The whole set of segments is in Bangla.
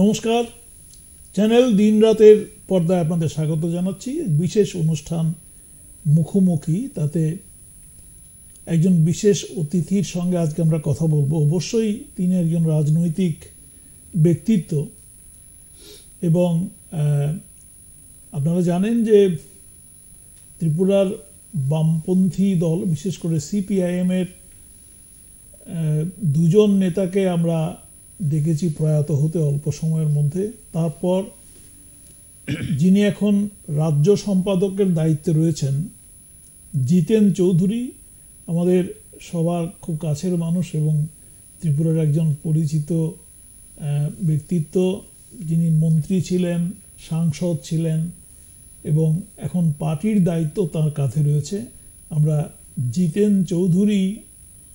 নমস্কার চ্যানেল দিন রাতের পর্দায় আপনাদের স্বাগত জানাচ্ছি বিশেষ অনুষ্ঠান মুখোমুখি তাতে একজন বিশেষ অতিথির সঙ্গে আজকে আমরা কথা বলবো অবশ্যই তিনি একজন রাজনৈতিক ব্যক্তিত্ব এবং আপনারা জানেন যে ত্রিপুরার বামপন্থী দল বিশেষ করে সিপিআইএমের দুজন নেতাকে আমরা দেখেছি প্রয়াত হতে অল্প সময়ের মধ্যে তারপর যিনি এখন রাজ্য সম্পাদকের দায়িত্বে রয়েছেন জিতেন চৌধুরী আমাদের সবার খুব কাছের মানুষ এবং ত্রিপুরার একজন পরিচিত ব্যক্তিত্ব যিনি মন্ত্রী ছিলেন সাংসদ ছিলেন এবং এখন পার্টির দায়িত্ব তার কাঁধে রয়েছে আমরা জিতেন চৌধুরী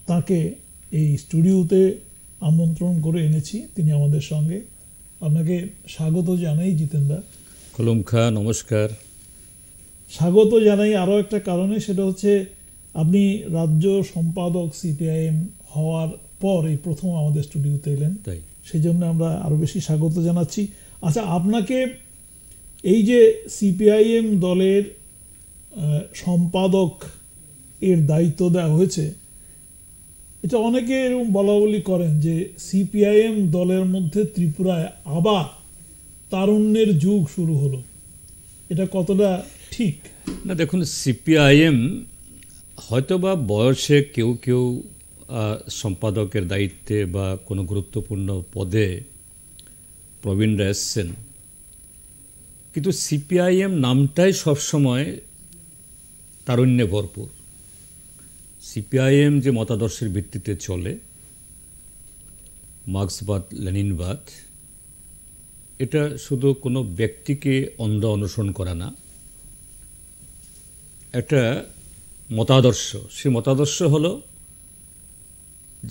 তাকে এই স্টুডিওতে আমন্ত্রণ করে এনেছি তিনি আমাদের সঙ্গে আপনাকে স্বাগত জানাই জিতেন্দা কলম খা নমস্কার স্বাগত জানাই আরও একটা কারণে সেটা হচ্ছে আপনি রাজ্য সম্পাদক সিপিআইএম হওয়ার পর এই প্রথম আমাদের স্টুডিওতে এলেন তাই সেই জন্য আমরা আরও বেশি স্বাগত জানাচ্ছি আচ্ছা আপনাকে এই যে সিপিআইএম দলের সম্পাদক এর দায়িত্ব দেওয়া হয়েছে এটা অনেকে এরকম বলা বলি করেন যে সিপিআইএম দলের মধ্যে ত্রিপুরায় আবার তারুণ্যের যুগ শুরু হলো এটা কতটা ঠিক না দেখুন সিপিআইএম হয়তোবা বয়সে কেউ কেউ সম্পাদকের দায়িত্বে বা কোনো গুরুত্বপূর্ণ পদে প্রবীণরা এসছেন কিন্তু সিপিআইএম নামটাই সবসময় তারুণ্যে ভরপুর সিপিআইএম যে মতাদর্শের ভিত্তিতে চলে মার্ক্সবাদ লেনিনবাদ এটা শুধু কোনো ব্যক্তিকে অন্ধ অনুসরণ করা না এটা মতাদর্শ সে মতাদর্শ হল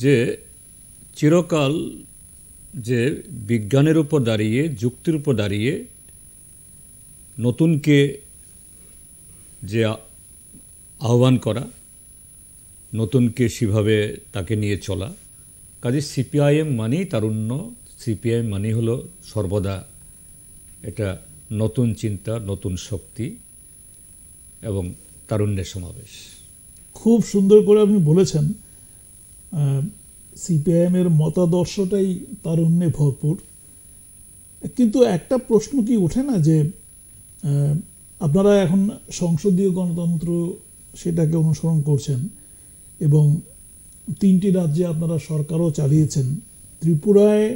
যে চিরকাল যে বিজ্ঞানের উপর দাঁড়িয়ে যুক্তির উপর দাঁড়িয়ে নতুনকে যে আহ্বান করা নতুনকে সেভাবে তাকে নিয়ে চলা কাজে সিপিআইএম মানেই তারুণ্য সিপিআইএম মানেই হলো সর্বদা এটা নতুন চিন্তা নতুন শক্তি এবং তারুণ্যের সমাবেশ খুব সুন্দর করে আপনি বলেছেন সিপিআইএমের মতাদর্শটাই তারুণ্যে ভরপুর কিন্তু একটা প্রশ্ন কি ওঠে না যে আপনারা এখন সংসদীয় গণতন্ত্র সেটাকে অনুসরণ করছেন এবং তিনটি রাজ্যে আপনারা সরকারও চালিয়েছেন ত্রিপুরায়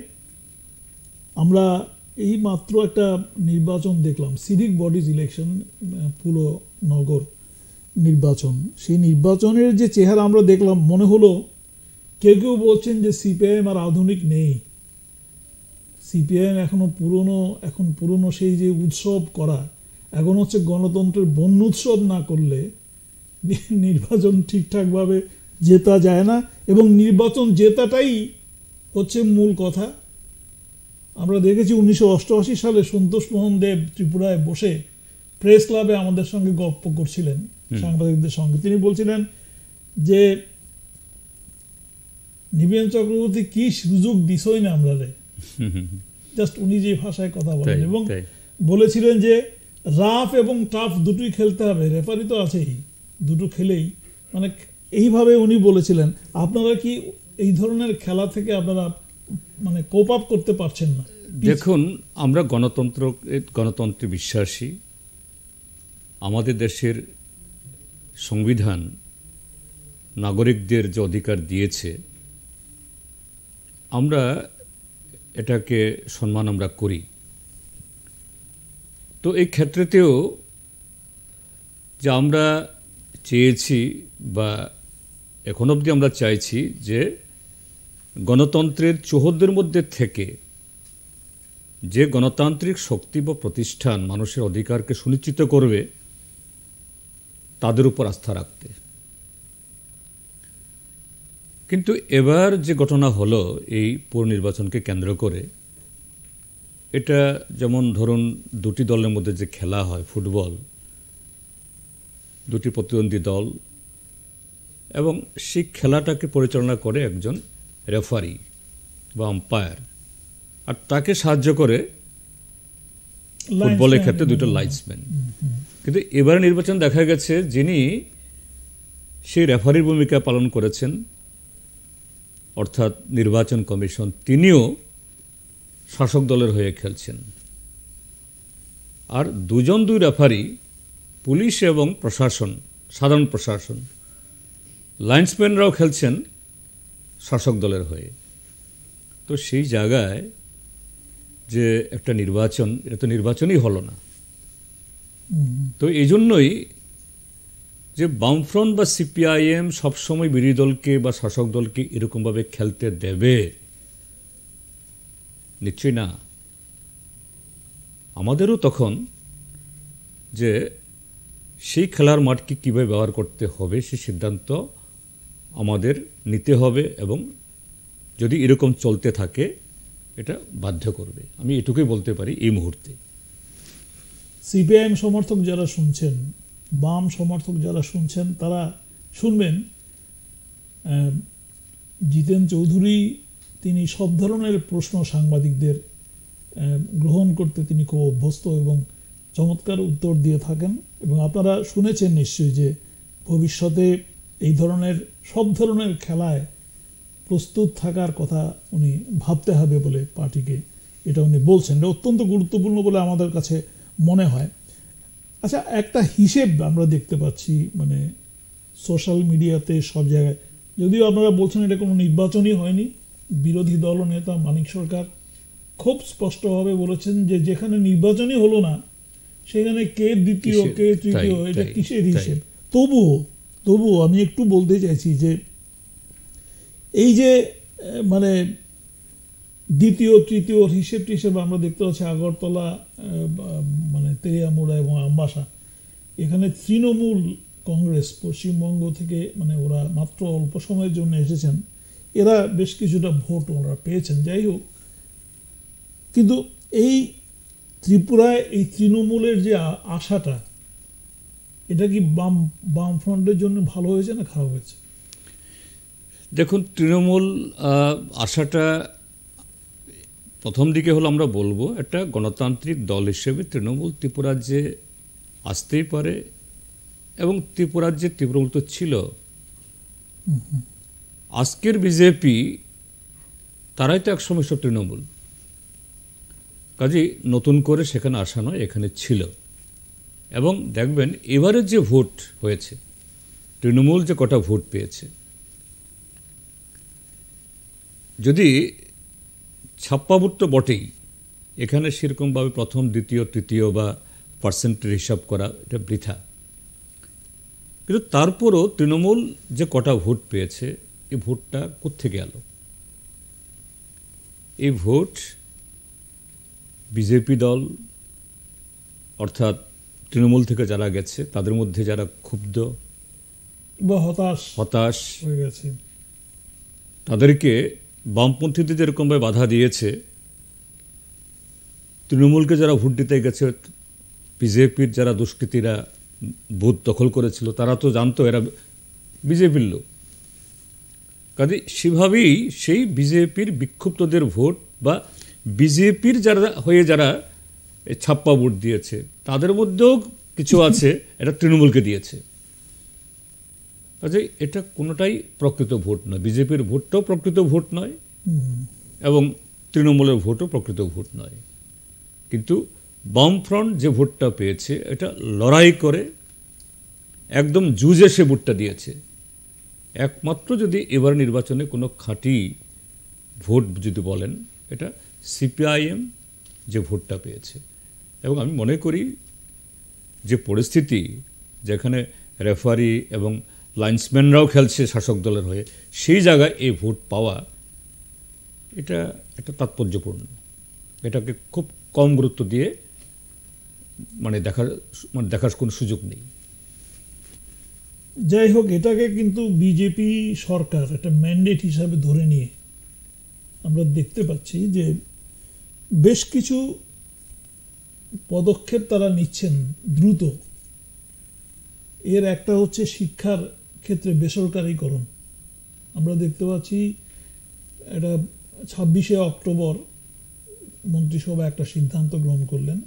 আমরা এই মাত্র একটা নির্বাচন দেখলাম সিভিক বডিজ ইলেকশন পুরো নগর নির্বাচন সেই নির্বাচনের যে চেহারা আমরা দেখলাম মনে হলো কেউ কেউ বলছেন যে সিপিআইএম আর আধুনিক নেই সিপিআইএম এখনও পুরনো এখন পুরনো সেই যে উৎসব করা এখন হচ্ছে গণতন্ত্রের বন্য উৎসব না করলে নির্বাচন ঠিকঠাকভাবে জেতা যায় না এবং নির্বাচন জেতাটাই হচ্ছে মূল কথা আমরা দেখেছি উনিশশো অষ্টআশি সালে সন্তোষমোহন দেব ত্রিপুরায় বসে প্রেস ক্লাবে আমাদের সঙ্গে গল্প করছিলেন সাংবাদিকদের সঙ্গে তিনি বলছিলেন যে নিবেন চক্রবর্তী কি সুযোগ দিছই না আমরা রে জাস্ট উনি যে ভাষায় কথা বলেন এবং বলেছিলেন যে রাফ এবং টাফ দুটোই খেলতে হবে রেফারি তো আছেই দুটো খেলেই মানে এইভাবে উনি বলেছিলেন আপনারা কি এই ধরনের খেলা থেকে আপনারা মানে কোপ আপ করতে পারছেন না দেখুন আমরা গণতন্ত্র গণতন্ত্রে বিশ্বাসী আমাদের দেশের সংবিধান নাগরিকদের যে অধিকার দিয়েছে আমরা এটাকে সম্মান আমরা করি তো এই ক্ষেত্রেতেও যে আমরা চেয়েছি বা এখন অবধি আমরা চাইছি যে গণতন্ত্রের চোহদের মধ্যে থেকে যে গণতান্ত্রিক শক্তি বা প্রতিষ্ঠান মানুষের অধিকারকে সুনিশ্চিত করবে তাদের উপর আস্থা রাখতে কিন্তু এবার যে ঘটনা হলো এই পৌরনির্বাচনকে কেন্দ্র করে এটা যেমন ধরুন দুটি দলের মধ্যে যে খেলা হয় ফুটবল দুটি প্রতিদ্বন্দ্বী দল এবং সেই খেলাটাকে পরিচালনা করে একজন রেফারি বা আম্পায়ার আর তাকে সাহায্য করে ফুটবলের ক্ষেত্রে দুটো লাইটসম্যান কিন্তু এবারে নির্বাচন দেখা গেছে যিনি সেই রেফারির ভূমিকা পালন করেছেন অর্থাৎ নির্বাচন কমিশন তিনিও শাসক দলের হয়ে খেলছেন আর দুজন দুই রেফারি পুলিশ এবং প্রশাসন সাধারণ প্রশাসন লাইন্সম্যানরাও খেলছেন শাসক দলের হয়ে তো সেই জায়গায় যে একটা নির্বাচন এটা তো নির্বাচনই হলো না তো এই জন্যই যে বামফ্রন্ট বা সিপিআইএম সবসময় বিরোধী দলকে বা শাসক দলকে এরকমভাবে খেলতে দেবে নিশ্চয়ই না আমাদেরও তখন যে সেই খেলার মাঠকে কীভাবে ব্যবহার করতে হবে সে সিদ্ধান্ত আমাদের নিতে হবে এবং যদি এরকম চলতে থাকে এটা বাধ্য করবে আমি এটুকুই বলতে পারি এই মুহূর্তে সিপিআইএম সমর্থক যারা শুনছেন বাম সমর্থক যারা শুনছেন তারা শুনবেন জিতেন চৌধুরী তিনি সব ধরনের প্রশ্ন সাংবাদিকদের গ্রহণ করতে তিনি খুব অভ্যস্ত এবং চমৎকার উত্তর দিয়ে থাকেন এবং আপনারা শুনেছেন নিশ্চয়ই যে ভবিষ্যতে এই ধরনের সব ধরনের খেলায় প্রস্তুত থাকার কথা উনি ভাবতে হবে বলে পার্টিকে এটা উনি বলছেন এটা অত্যন্ত গুরুত্বপূর্ণ বলে আমাদের কাছে মনে হয় আচ্ছা একটা হিসেব আমরা দেখতে পাচ্ছি মানে সোশ্যাল মিডিয়াতে সব জায়গায় যদিও আপনারা বলছেন এটা কোনো নির্বাচনই হয়নি বিরোধী দলনেতা মানিক সরকার খুব স্পষ্টভাবে বলেছেন যে যেখানে নির্বাচনই হলো না সেখানে কে দ্বিতীয় কে তৃতীয় এটা কিসের হিসেব তবুও তবুও আমি একটু বলতে চাইছি যে এই যে মানে দ্বিতীয় তৃতীয় হিসেব টিসেব আমরা দেখতে পাচ্ছি আগরতলা মানে তেরিয়ামুড়া এবং আমবাসা এখানে তৃণমূল কংগ্রেস পশ্চিমবঙ্গ থেকে মানে ওরা মাত্র অল্প সময়ের জন্য এসেছেন এরা বেশ কিছুটা ভোট ওরা পেয়েছেন যাই হোক কিন্তু এই ত্রিপুরায় এই তৃণমূলের যে আশাটা এটা কি বাম বাম ফ্রন্টের জন্য ভালো হয়েছে না খারাপ হয়েছে দেখুন তৃণমূল আশাটা প্রথম দিকে হলো আমরা বলবো একটা গণতান্ত্রিক দল হিসেবে তৃণমূল ত্রিপুরা যে আসতেই পারে এবং ত্রিপুরার যে তীব্রমূল তো ছিল আজকের বিজেপি তারাই তো একসময় সব তৃণমূল কাজেই নতুন করে সেখানে আসা নয় এখানে ছিল এবং দেখবেন এবারের যে ভোট হয়েছে তৃণমূল যে কটা ভোট পেয়েছে যদি ছাপ্পাভোট তো বটেই এখানে সেরকমভাবে প্রথম দ্বিতীয় তৃতীয় বা পার্সেন্টের হিসাব করা এটা বৃথা কিন্তু তারপরও তৃণমূল যে কটা ভোট পেয়েছে এই ভোটটা কোথেকে গেল এই ভোট বিজেপি দল অর্থাৎ তৃণমূল থেকে যারা গেছে তাদের মধ্যে যারা ক্ষুব্ধ বা হতাশ হতাশ হয়ে গেছে তাদেরকে বামপন্থীদের যেরকমভাবে বাধা দিয়েছে তৃণমূলকে যারা ভোট দিতে গেছে বিজেপির যারা দুষ্কৃতীরা বুথ দখল করেছিল তারা তো জানতো এরা বিজেপির লোক কাজে সেভাবেই সেই বিজেপির বিক্ষুব্ধদের ভোট বা বিজেপির যারা হয়ে যারা ছাপ্পা ভোট দিয়েছে তাদের মধ্যেও কিছু আছে এটা তৃণমূলকে দিয়েছে কাজেই এটা কোনোটাই প্রকৃত ভোট নয় বিজেপির ভোটটাও প্রকৃত ভোট নয় এবং তৃণমূলের ভোটও প্রকৃত ভোট নয় কিন্তু বামফ্রন্ট যে ভোটটা পেয়েছে এটা লড়াই করে একদম জুজে সে ভোটটা দিয়েছে একমাত্র যদি এবার নির্বাচনে কোনো খাঁটি ভোট যদি বলেন এটা সিপিআইএম যে ভোটটা পেয়েছে এবং আমি মনে করি যে পরিস্থিতি যেখানে রেফারি এবং লাইন্সম্যানরাও খেলছে শাসক দলের হয়ে সেই জায়গায় এই ভোট পাওয়া এটা একটা তাৎপর্যপূর্ণ এটাকে খুব কম গুরুত্ব দিয়ে মানে দেখার মানে দেখার কোনো সুযোগ নেই যাই হোক এটাকে কিন্তু বিজেপি সরকার একটা ম্যান্ডেট হিসাবে ধরে নিয়ে আমরা দেখতে পাচ্ছি যে বেশ কিছু পদক্ষেপ তারা নিচ্ছেন দ্রুত এর একটা হচ্ছে শিক্ষার ক্ষেত্রে বেসরকারিকরণ আমরা দেখতে পাচ্ছি এটা ছাব্বিশে অক্টোবর মন্ত্রিসভা একটা সিদ্ধান্ত গ্রহণ করলেন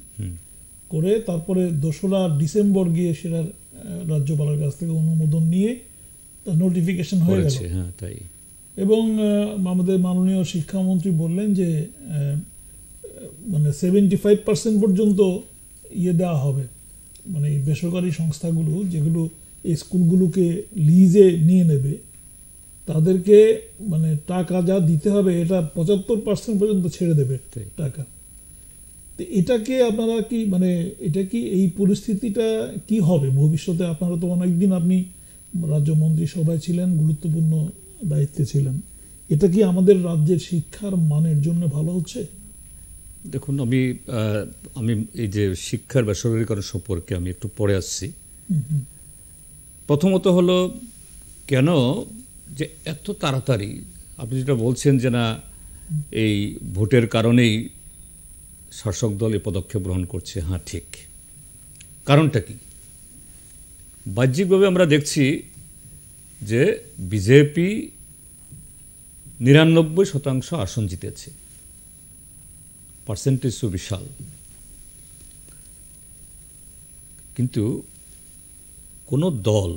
করে তারপরে দোসরা ডিসেম্বর গিয়ে সেটার রাজ্যপালের কাছ থেকে অনুমোদন নিয়ে তার নোটিফিকেশন হয়ে গেছে হ্যাঁ, এবং আমাদের মাননীয় শিক্ষামন্ত্রী বললেন যে মানে সেভেন্টি ফাইভ পার্সেন্ট পর্যন্ত ইয়ে দেওয়া হবে মানে এই বেসরকারি সংস্থাগুলো যেগুলো এই স্কুলগুলোকে লিজে নিয়ে নেবে তাদেরকে মানে টাকা যা দিতে হবে এটা পঁচাত্তর পার্সেন্ট পর্যন্ত ছেড়ে দেবে টাকা তো এটাকে আপনারা কি মানে এটা কি এই পরিস্থিতিটা কি হবে ভবিষ্যতে আপনারা তো অনেকদিন আপনি রাজ্য মন্ত্রিসভায় ছিলেন গুরুত্বপূর্ণ দায়িত্বে ছিলেন এটা কি আমাদের রাজ্যের শিক্ষার মানের জন্য ভালো হচ্ছে দেখুন আমি আমি এই যে শিক্ষার বা সরলীকরণ সম্পর্কে আমি একটু পরে আসছি প্রথমত হলো কেন যে এত তাড়াতাড়ি আপনি যেটা বলছেন যে না এই ভোটের কারণেই শাসক দল এ পদক্ষেপ গ্রহণ করছে হ্যাঁ ঠিক কারণটা কি বাহ্যিকভাবে আমরা দেখছি যে বিজেপি নিরানব্বই শতাংশ আসন জিতেছে পার্সেন্টেজ সুবিশাল কিন্তু কোনো দল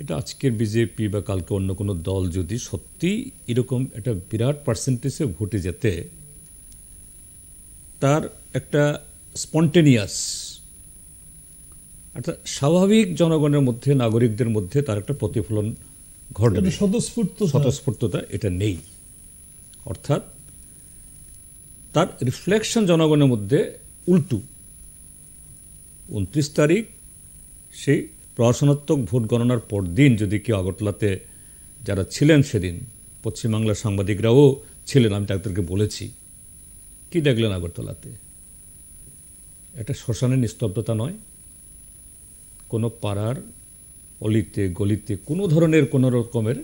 এটা আজকের বিজেপি বা কালকে অন্য কোনো দল যদি সত্যি এরকম একটা বিরাট পার্সেন্টেজে ভোটে যেতে তার একটা স্পন্টেনিয়াস একটা স্বাভাবিক জনগণের মধ্যে নাগরিকদের মধ্যে তার একটা প্রতিফলন ঘটে স্বতঃস্ফূর্ত স্বতঃস্ফূর্ততা এটা নেই অর্থাৎ তার রিফ্লেকশন জনগণের মধ্যে উল্টু উনত্রিশ তারিখ সেই প্রহসনাত্মক ভোট গণনার পর দিন যদি কেউ আগরতলাতে যারা ছিলেন সেদিন পশ্চিমবাংলার সাংবাদিকরাও ছিলেন আমি ডাক্তারকে বলেছি কি দেখলেন আগরতলাতে এটা শ্মশানের নিস্তব্ধতা নয় কোনো পাড়ার অলিতে গলিতে কোনো ধরনের কোনো রকমের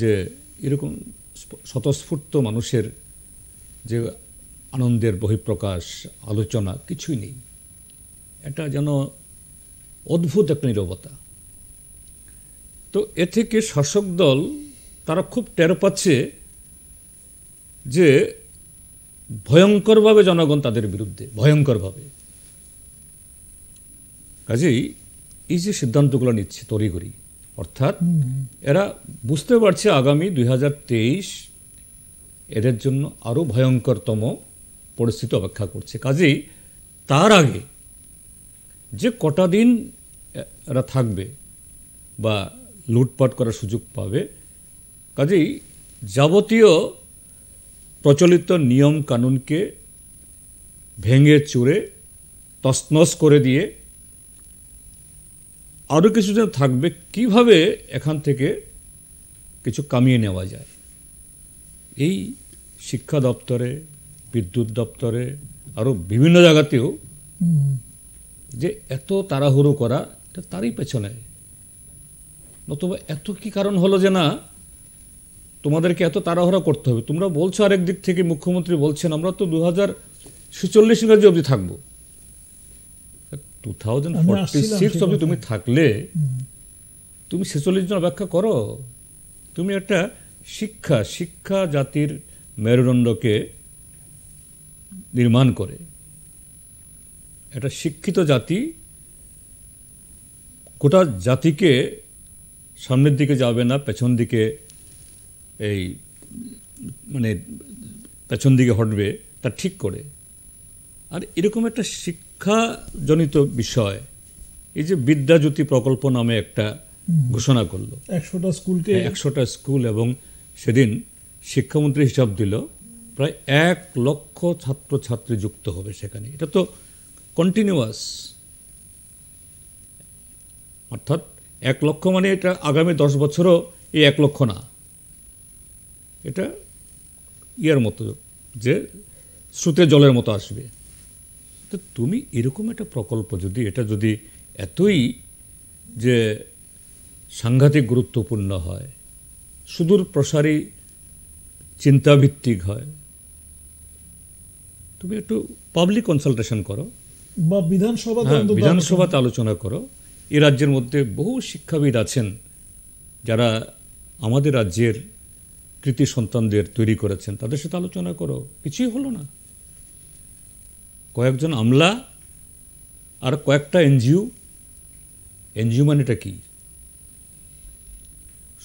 যে এরকম স্বতঃস্ফূর্ত মানুষের যে আনন্দের বহিঃপ্রকাশ আলোচনা কিছুই নেই এটা যেন অদ্ভুত এক নিরবতা তো এ থেকে শাসক দল তারা খুব টের পাচ্ছে যে ভয়ঙ্করভাবে জনগণ তাদের বিরুদ্ধে ভয়ঙ্করভাবে কাজেই এই যে সিদ্ধান্তগুলো নিচ্ছে তড়িঘড়ি অর্থাৎ এরা বুঝতে পারছে আগামী দুই এদের জন্য আরও ভয়ঙ্করতম পরিস্থিতি অপেক্ষা করছে কাজেই তার আগে যে কটা দিন এরা থাকবে বা লুটপাট করার সুযোগ পাবে কাজেই যাবতীয় প্রচলিত নিয়ম কানুনকে ভেঙে চুরে তসনস করে দিয়ে আরও কিছু যেন থাকবে কিভাবে এখান থেকে কিছু কামিয়ে নেওয়া যায় এই শিক্ষা দপ্তরে বিদ্যুৎ দপ্তরে আরও বিভিন্ন জায়গাতেও যে এত তাড়াহুড়ো করা এটা তারই পেছনে নতুবা এত কি কারণ হলো যে না তোমাদেরকে এত তাড়াহুড়া করতে হবে তোমরা বলছো আরেক দিক থেকে মুখ্যমন্ত্রী বলছেন আমরা তো দু হাজার সুচল্লিশ ইংরাজি অবধি থাকবো টু থাউজেন্ড ফোরটি সিক্স অবধি তুমি থাকলে তুমি ছেচল্লিশ জন অপেক্ষা করো তুমি একটা শিক্ষা শিক্ষা জাতির মেরুদণ্ডকে নির্মাণ করে একটা শিক্ষিত জাতি গোটা জাতিকে সামনের দিকে যাবে না পেছন দিকে এই মানে পেছন দিকে হটবে তা ঠিক করে আর এরকম একটা শিক্ষাজনিত বিষয় এই যে বিদ্যাজ্যোতি প্রকল্প নামে একটা ঘোষণা করলো একশোটা স্কুলকে হ্যাঁ, একশোটা স্কুল এবং সেদিন শিক্ষামন্ত্রী হিসাব দিল প্রায় এক লক্ষ ছাত্রছাত্রী যুক্ত হবে সেখানে এটা তো কন্টিনিউয়াস অর্থাৎ এক লক্ষ মানে এটা আগামী দশ বছরও এই এক লক্ষ না এটা ইয়ার মতো যে স্রোতে জলের মতো আসবে তো তুমি এরকম একটা প্রকল্প যদি এটা যদি এতই যে সাংঘাতিক গুরুত্বপূর্ণ হয় সুদূর প্রসারী চিন্তাভিত্তিক হয় তুমি একটু পাবলিক কনসালটেশন করো বা বিধানসভা হ্যাঁ, বিধানসভাতে আলোচনা করো এ রাজ্যের মধ্যে বহু শিক্ষাবিদ আছেন যারা আমাদের রাজ্যের কৃতি সন্তানদের তৈরি করেছেন তাদের সাথে আলোচনা করো কিছুই হলো না কয়েকজন আমলা আর কয়েকটা এনজিও এনজিও মানেটা কি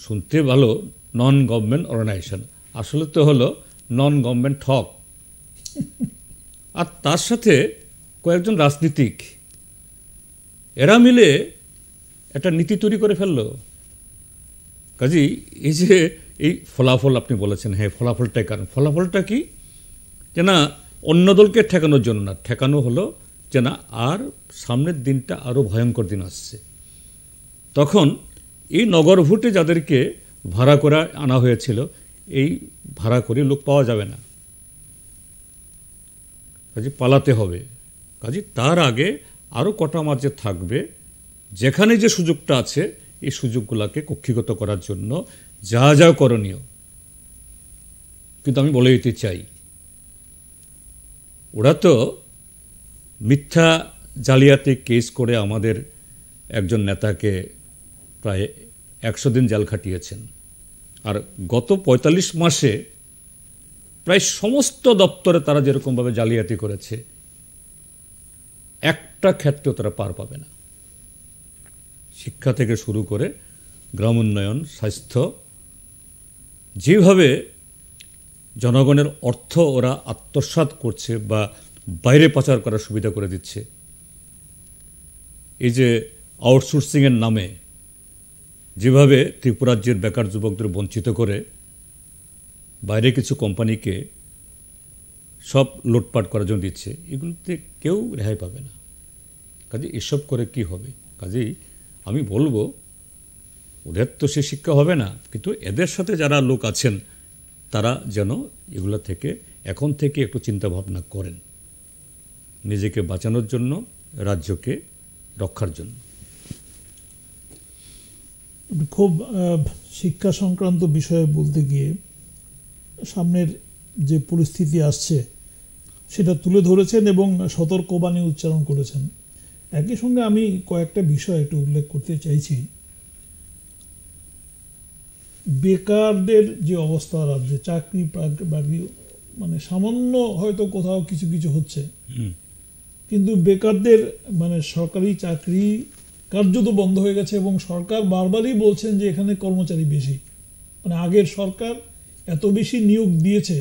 শুনতে ভালো নন গভর্নমেন্ট অর্গানাইজেশন আসলে তো হলো নন গভর্নমেন্ট ঠক আর তার সাথে কয়েকজন রাজনীতিক এরা মিলে একটা নীতি তৈরি করে ফেললো কাজী এই যে এই ফলাফল আপনি বলেছেন হ্যাঁ ফলাফলটাই কারণ ফলাফলটা কি যে না অন্য দলকে ঠেকানোর জন্য না ঠেকানো হলো যে না আর সামনের দিনটা আরও ভয়ঙ্কর দিন আসছে তখন এই নগর ভোটে যাদেরকে ভাড়া করে আনা হয়েছিল এই ভাড়া করে লোক পাওয়া যাবে না কাজে পালাতে হবে কাজে তার আগে আরও কটা আমার যে থাকবে যেখানে যে সুযোগটা আছে এই সুযোগগুলোকে কক্ষিগত করার জন্য যা যা করণীয় কিন্তু আমি বলে দিতে চাই ওরা তো মিথ্যা জালিয়াতি কেস করে আমাদের একজন নেতাকে প্রায় একশো দিন জাল খাটিয়েছেন আর গত ৪৫ মাসে প্রায় সমস্ত দপ্তরে তারা যেরকমভাবে জালিয়াতি করেছে একটা ক্ষেত্রেও তারা পার পাবে না শিক্ষা থেকে শুরু করে গ্রাম উন্নয়ন স্বাস্থ্য যেভাবে জনগণের অর্থ ওরা আত্মসাত করছে বা বাইরে পাচার করার সুবিধা করে দিচ্ছে এই যে আউটসোর্সিংয়ের নামে যেভাবে ত্রিপুরাজ্যের বেকার যুবকদের বঞ্চিত করে বাইরে কিছু কোম্পানিকে সব লুটপাট করার জন্য দিচ্ছে এগুলোতে কেউ রেহাই পাবে না কাজে এসব করে কি হবে কাজেই আমি বলবো ওদের তো সে শিক্ষা হবে না কিন্তু এদের সাথে যারা লোক আছেন তারা যেন এগুলো থেকে এখন থেকে একটু চিন্তাভাবনা করেন নিজেকে বাঁচানোর জন্য রাজ্যকে রক্ষার জন্য খুব শিক্ষা সংক্রান্ত বিষয়ে বলতে গিয়ে সামনের যে পরিস্থিতি আসছে সেটা তুলে ধরেছেন এবং সতর্কবাণী উচ্চারণ করেছেন একই সঙ্গে আমি কয়েকটা বিষয় একটু উল্লেখ করতে চাইছি বেকারদের যে অবস্থা রাজ্যে চাকরি বাকি মানে সামান্য হয়তো কোথাও কিছু কিছু হচ্ছে কিন্তু বেকারদের মানে সরকারি চাকরি কার্যত বন্ধ হয়ে গেছে এবং সরকার বারবারই বলছেন যে এখানে কর্মচারী বেশি মানে আগের সরকার এত বেশি নিয়োগ দিয়েছে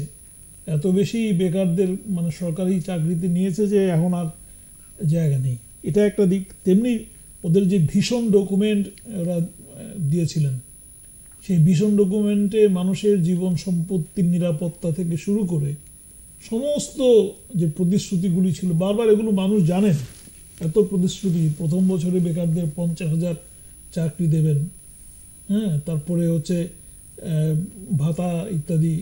এত বেশি বেকারদের মানে সরকারি চাকরিতে নিয়েছে যে এখন আর জায়গা নেই এটা একটা দিক তেমনি ওদের যে ভীষণ ডকুমেন্ট ওরা দিয়েছিলেন সেই ভীষণ ডকুমেন্টে মানুষের জীবন সম্পত্তির নিরাপত্তা থেকে শুরু করে সমস্ত যে প্রতিশ্রুতিগুলি ছিল বারবার এগুলো মানুষ জানেন এত প্রতিশ্রুতি প্রথম বছরে বেকারদের পঞ্চাশ হাজার চাকরি দেবেন হ্যাঁ তারপরে হচ্ছে ভাতা ইত্যাদি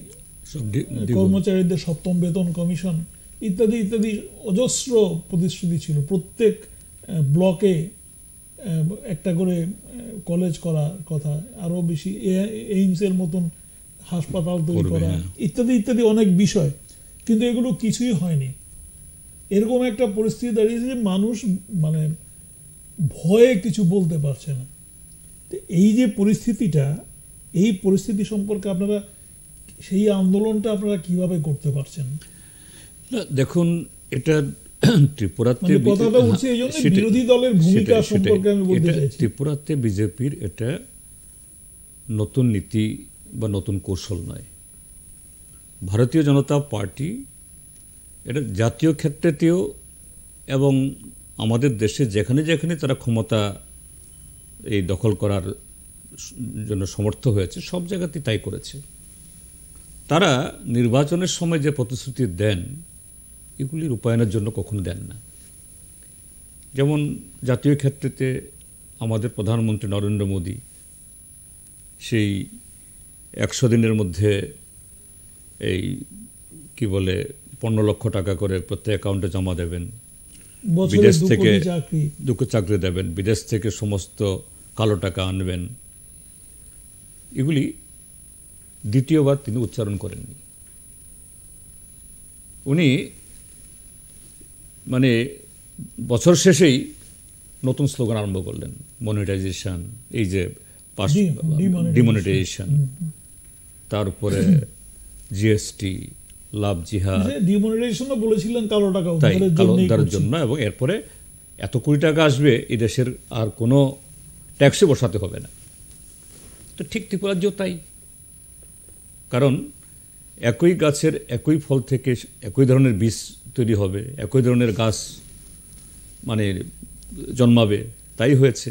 কর্মচারীদের সপ্তম বেতন কমিশন ইত্যাদি ইত্যাদি অজস্র প্রতিশ্রুতি ছিল প্রত্যেক ব্লকে একটা করে কলেজ করা কথা আরও বেশি এইমসের মতন হাসপাতাল তৈরি করা হ্যাঁ। ইত্যাদি ইত্যাদি অনেক বিষয় কিন্তু এগুলো কিছুই হয়নি এরকম একটা পরিস্থিতি দাঁড়িয়েছে যে মানুষ মানে ভয়ে কিছু বলতে পারছে না তো এই যে পরিস্থিতিটা এই পরিস্থিতি সম্পর্কে আপনারা সেই আন্দোলনটা আপনারা কিভাবে করতে পারছেন দেখুন এটা ত্রিপুরাতে মানে হ্যাঁ, বিরোধী দলের ভূমিকা সম্পর্কে আমি বলতে ত্রিপুরাতে বিজেপির এটা নতুন নীতি বা নতুন কৌশল নয় ভারতীয় জনতা পার্টি এটা জাতীয় ক্ষেত্রেতেও এবং আমাদের দেশে যেখানে যেখানে তারা ক্ষমতা এই দখল করার জন্য সমর্থ হয়েছে সব জায়গাতেই তাই করেছে তারা নির্বাচনের সময় যে প্রতিশ্রুতি দেন এগুলি রূপায়ণের জন্য কখনো দেন না যেমন জাতীয় ক্ষেত্রেতে আমাদের প্রধানমন্ত্রী নরেন্দ্র মোদী সেই একশো দিনের মধ্যে এই কি বলে পনেরো লক্ষ টাকা করে প্রত্যেক অ্যাকাউন্টে জমা দেবেন বিদেশ থেকে দুঃখ চাকরি দেবেন বিদেশ থেকে সমস্ত কালো টাকা আনবেন এগুলি দ্বিতীয়বার তিনি উচ্চারণ করেননি উনি মানে বছর শেষেই নতুন স্লোগান আরম্ভ করলেন মনিটাইজেশন এই যে ডিমনিটাইজেশন তারপরে জিএসটি লাভ জিহাদ ডিমনিটাইজেশনও বলেছিলেন কালো টাকা তাই কালো জন্য এবং এরপরে এত কোটি টাকা আসবে এই দেশের আর কোনো ট্যাক্সে বসাতে হবে না তো ঠিক ঠিক রাজ্য তাই কারণ একই গাছের একই ফল থেকে একই ধরনের বীজ তৈরি হবে একই ধরনের গাছ মানে জন্মাবে তাই হয়েছে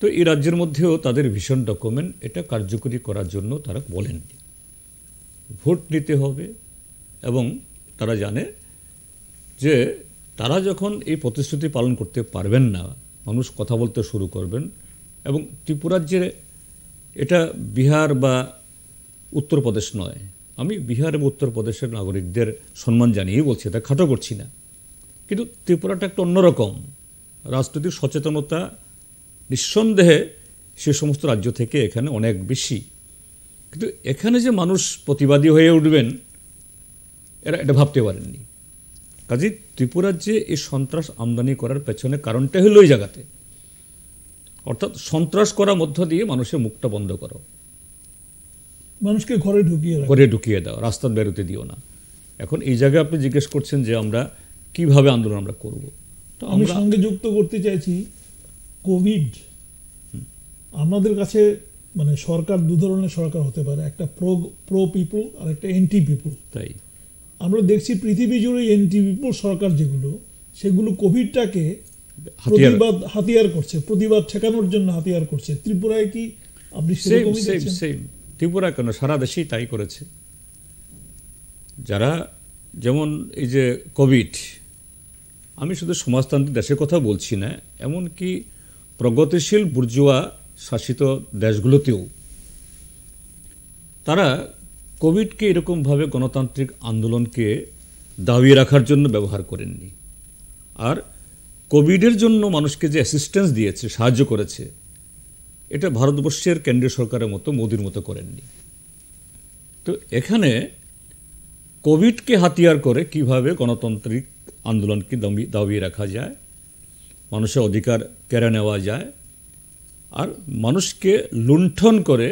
তো এই রাজ্যের মধ্যেও তাদের ভীষণ ডকুমেন্ট এটা কার্যকরী করার জন্য তারা বলেননি ভোট নিতে হবে এবং তারা জানে যে তারা যখন এই প্রতিশ্রুতি পালন করতে পারবেন না মানুষ কথা বলতে শুরু করবেন এবং ত্রিপুরার যে এটা বিহার বা উত্তরপ্রদেশ নয় আমি বিহার এবং উত্তরপ্রদেশের নাগরিকদের সম্মান জানিয়েই বলছি এটা খাটো করছি না কিন্তু ত্রিপুরাটা একটা অন্যরকম রাজনৈতিক সচেতনতা নিঃসন্দেহে সে সমস্ত রাজ্য থেকে এখানে অনেক বেশি কিন্তু এখানে যে মানুষ প্রতিবাদী হয়ে উঠবেন এরা এটা ভাবতে পারেননি কাজে ত্রিপুরাজ্যে এই সন্ত্রাস আমদানি করার পেছনে কারণটা হলো ওই জায়গাতে অর্থাৎ সন্ত্রাস করার মধ্য দিয়ে মানুষের মুখটা বন্ধ করো মানুষকে ঘরে ঢুকিয়ে ঘরে ঢুকিয়ে দাও রাস্তার বেরোতে দিও না এখন এই জায়গায় আপনি জিজ্ঞেস করছেন যে আমরা কিভাবে আন্দোলন আমরা করব তো আমি সঙ্গে যুক্ত করতে চাইছি কোভিড আমাদের কাছে মানে সরকার দু ধরনের সরকার হতে পারে একটা প্রো প্রো পিপুল আর একটা এন্টি পিপুল তাই আমরা দেখছি পৃথিবী জুড়ে এনটি সরকার যেগুলো সেগুলো কোভিডটাকে প্রতিবাদ হাতিয়ার করছে প্রতিবাদ ঠেকানোর জন্য হাতিয়ার করছে ত্রিপুরায় কি আপনি ত্রিপুরা কেন সারা দেশেই তাই করেছে যারা যেমন এই যে কোভিড আমি শুধু সমাজতান্ত্রিক দেশের কথা বলছি না এমনকি প্রগতিশীল বুর্জুয়া শাসিত দেশগুলোতেও তারা কোভিডকে এরকমভাবে গণতান্ত্রিক আন্দোলনকে দাবিয়ে রাখার জন্য ব্যবহার করেননি আর কোভিডের জন্য মানুষকে যে অ্যাসিস্ট্যান্স দিয়েছে সাহায্য করেছে এটা ভারতবর্ষের কেন্দ্রীয় সরকারের মতো মোদির মতো করেননি তো এখানে কোভিডকে হাতিয়ার করে কিভাবে গণতান্ত্রিক আন্দোলনকে দাবিয়ে রাখা যায় মানুষের অধিকার কেড়ে নেওয়া যায় আর মানুষকে লুণ্ঠন করে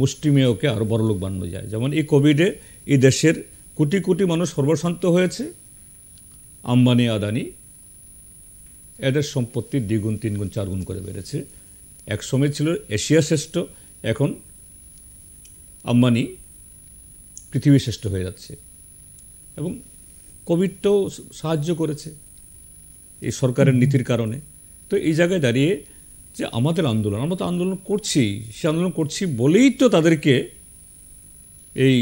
মুষ্টিমেয়কে আরও লোক বানানো যায় যেমন এই কোভিডে এই দেশের কোটি কোটি মানুষ সর্বশান্ত হয়েছে আম্বানি আদানি এদের সম্পত্তি দ্বিগুণ তিনগুণ চারগুণ করে বেড়েছে এক সময় ছিল এশিয়া শ্রেষ্ঠ এখন আম্বানি পৃথিবী শ্রেষ্ঠ হয়ে যাচ্ছে এবং কোভিডটাও সাহায্য করেছে এই সরকারের নীতির কারণে তো এই জায়গায় দাঁড়িয়ে যে আমাদের আন্দোলন আমরা তো আন্দোলন করছি সে আন্দোলন করছি বলেই তো তাদেরকে এই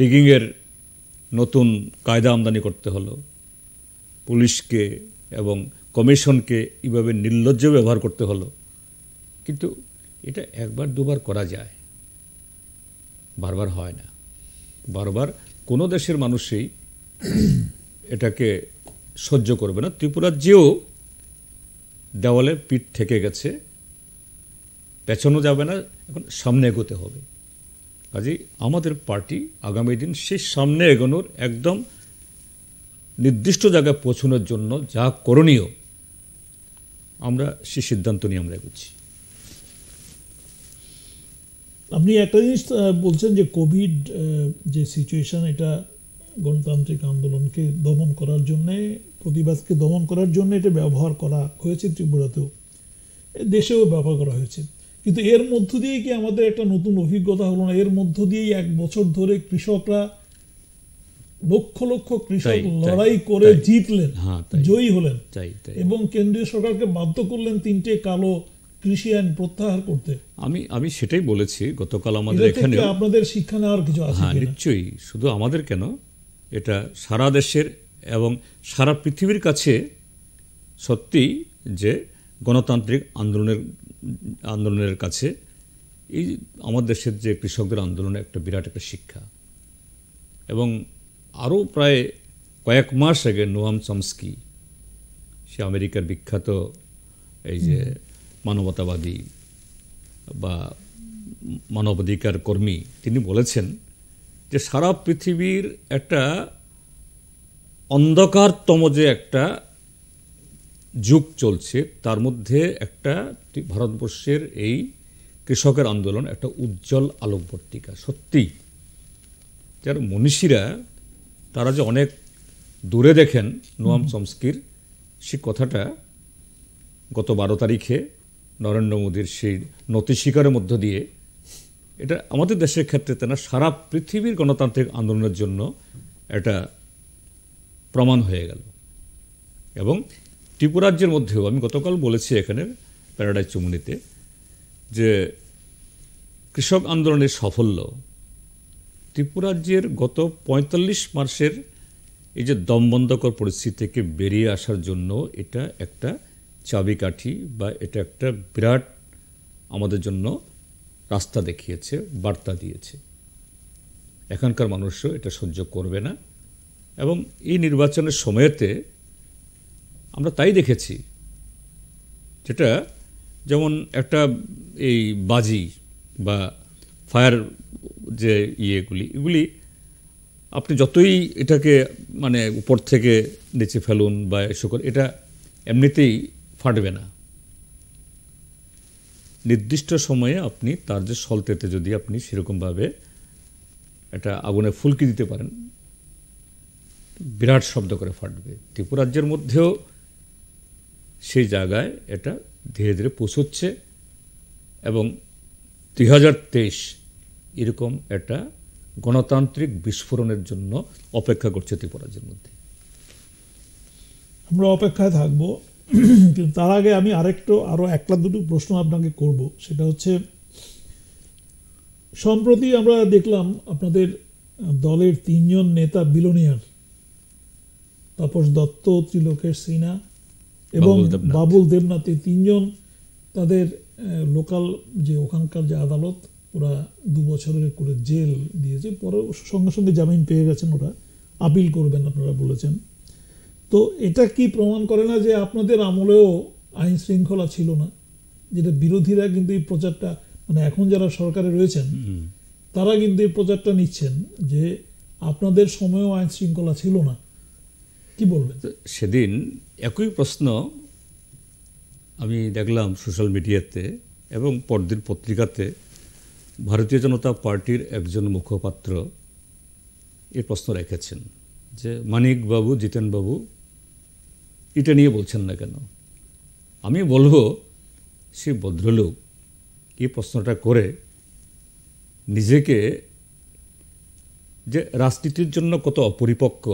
রিগিংয়ের নতুন কায়দা আমদানি করতে হলো পুলিশকে এবং কমিশনকে এইভাবে নির্লজ্জ ব্যবহার করতে হলো কিন্তু এটা একবার দুবার করা যায় বারবার হয় না বারবার কোনো দেশের মানুষই এটাকে সহ্য করবে না ত্রিপুরার যেও দেওয়ালে পিঠ থেকে গেছে পেছানো যাবে না এখন সামনে এগোতে হবে কাজেই আমাদের পার্টি আগামী দিন সেই সামনে এগোনোর একদম নির্দিষ্ট জায়গায় পৌঁছানোর জন্য যা করণীয় আমরা সে সিদ্ধান্ত নিয়ে আমরা এগোচ্ছি আপনি একটা জিনিস বলছেন যে কোভিড যে সিচুয়েশন এটা গণতান্ত্রিক আন্দোলনকে দমন করার জন্যে প্রতিবাদকে দমন করার জন্য এটা ব্যবহার করা হয়েছে ত্রিপুরাতেও দেশেও ব্যবহার করা হয়েছে কিন্তু এর মধ্য দিয়ে কি আমাদের একটা নতুন অভিজ্ঞতা হলো না এর মধ্য দিয়েই এক বছর ধরে কৃষকরা লক্ষ লক্ষ কৃষক লড়াই করে জিতলেন হ্যাঁ, জয়ী হলেন এবং কেন্দ্রীয় সরকারকে বাধ্য করলেন তিনটে কালো কৃষি আইন প্রত্যাহার করতে আমি আমি সেটাই বলেছি গতকাল আমাদের এখানে আপনাদের শিক্ষা নেওয়ার কিছু আছে হ্যাঁ, নিশ্চয়ই শুধু আমাদের কেন এটা সারা দেশের এবং সারা পৃথিবীর কাছে সত্যি যে গণতান্ত্রিক আন্দোলনের আন্দোলনের কাছে এই আমাদের দেশের যে কৃষকদের আন্দোলনে একটা বিরাট একটা শিক্ষা এবং আরও প্রায় কয়েক মাস আগে নোয়াম চমস্কি সে আমেরিকার বিখ্যাত এই যে মানবতাবাদী বা মানবাধিকার কর্মী তিনি বলেছেন যে সারা পৃথিবীর একটা অন্ধকারতম যে একটা যুগ চলছে তার মধ্যে একটা ভারতবর্ষের এই কৃষকের আন্দোলন একটা উজ্জ্বল আলোকবর্তিকা সত্যি যার মনীষীরা তারা যে অনেক দূরে দেখেন নোয়াম চমস্কির সে কথাটা গত বারো তারিখে নরেন্দ্র মোদীর সেই নতি শিকারের মধ্য দিয়ে এটা আমাদের দেশের ক্ষেত্রে তা না সারা পৃথিবীর গণতান্ত্রিক আন্দোলনের জন্য এটা প্রমাণ হয়ে গেল এবং ত্রিপুরাজ্যের মধ্যেও আমি গতকাল বলেছি এখানে প্যারাডাইজ চুমুনিতে যে কৃষক আন্দোলনের সাফল্য ত্রিপুরাজ্যের গত ৪৫ মার্চের এই যে দমবন্ধকর পরিস্থিতি থেকে বেরিয়ে আসার জন্য এটা একটা চাবিকাঠি বা এটা একটা বিরাট আমাদের জন্য রাস্তা দেখিয়েছে বার্তা দিয়েছে এখানকার মানুষও এটা সহ্য করবে না এবং এই নির্বাচনের সময়তে আমরা তাই দেখেছি যেটা যেমন একটা এই বাজি বা ফায়ার যে ইয়েগুলি এগুলি আপনি যতই এটাকে মানে উপর থেকে নিচে ফেলুন বা এসব এটা এমনিতেই ফাটবে না নির্দিষ্ট সময়ে আপনি তার যে সলতেতে যদি আপনি সেরকমভাবে একটা আগুনে ফুলকি দিতে পারেন বিরাট শব্দ করে ফাটবে ত্রিপুরাজ্যের মধ্যেও সেই জায়গায় এটা ধীরে ধীরে পৌঁছচ্ছে এবং দুই হাজার এরকম একটা গণতান্ত্রিক বিস্ফোরণের জন্য অপেক্ষা করছে ত্রিপুরাজ্যের মধ্যে আমরা অপেক্ষায় থাকবো কিন্তু তার আগে আমি আরেকটু আরও একটা দুটো প্রশ্ন আপনাকে করব সেটা হচ্ছে সম্প্রতি আমরা দেখলাম আপনাদের দলের তিনজন নেতা বিলোনিয়ার তাপস দত্ত ত্রিলোকেশ সিনহা এবং বাবুল দেবনাথ এই তিনজন তাদের লোকাল যে ওখানকার যে আদালত ওরা দু বছরের করে জেল দিয়েছে পরে সঙ্গে সঙ্গে জামিন পেয়ে গেছেন ওরা আপিল করবেন আপনারা বলেছেন তো এটা কি প্রমাণ করে না যে আপনাদের আমলেও আইন শৃঙ্খলা ছিল না যেটা বিরোধীরা কিন্তু এই প্রচারটা মানে এখন যারা সরকারে রয়েছেন তারা কিন্তু এই প্রচারটা নিচ্ছেন যে আপনাদের সময়ও আইন শৃঙ্খলা ছিল না কি বলবেন সেদিন একই প্রশ্ন আমি দেখলাম সোশ্যাল মিডিয়াতে এবং পরদিন পত্রিকাতে ভারতীয় জনতা পার্টির একজন মুখপাত্র এই প্রশ্ন রেখেছেন যে মানিকবাবু জিতেনবাবু এটা নিয়ে বলছেন না কেন আমি বলবো সে ভদ্রলোক এই প্রশ্নটা করে নিজেকে যে রাজনীতির জন্য কত অপরিপক্ক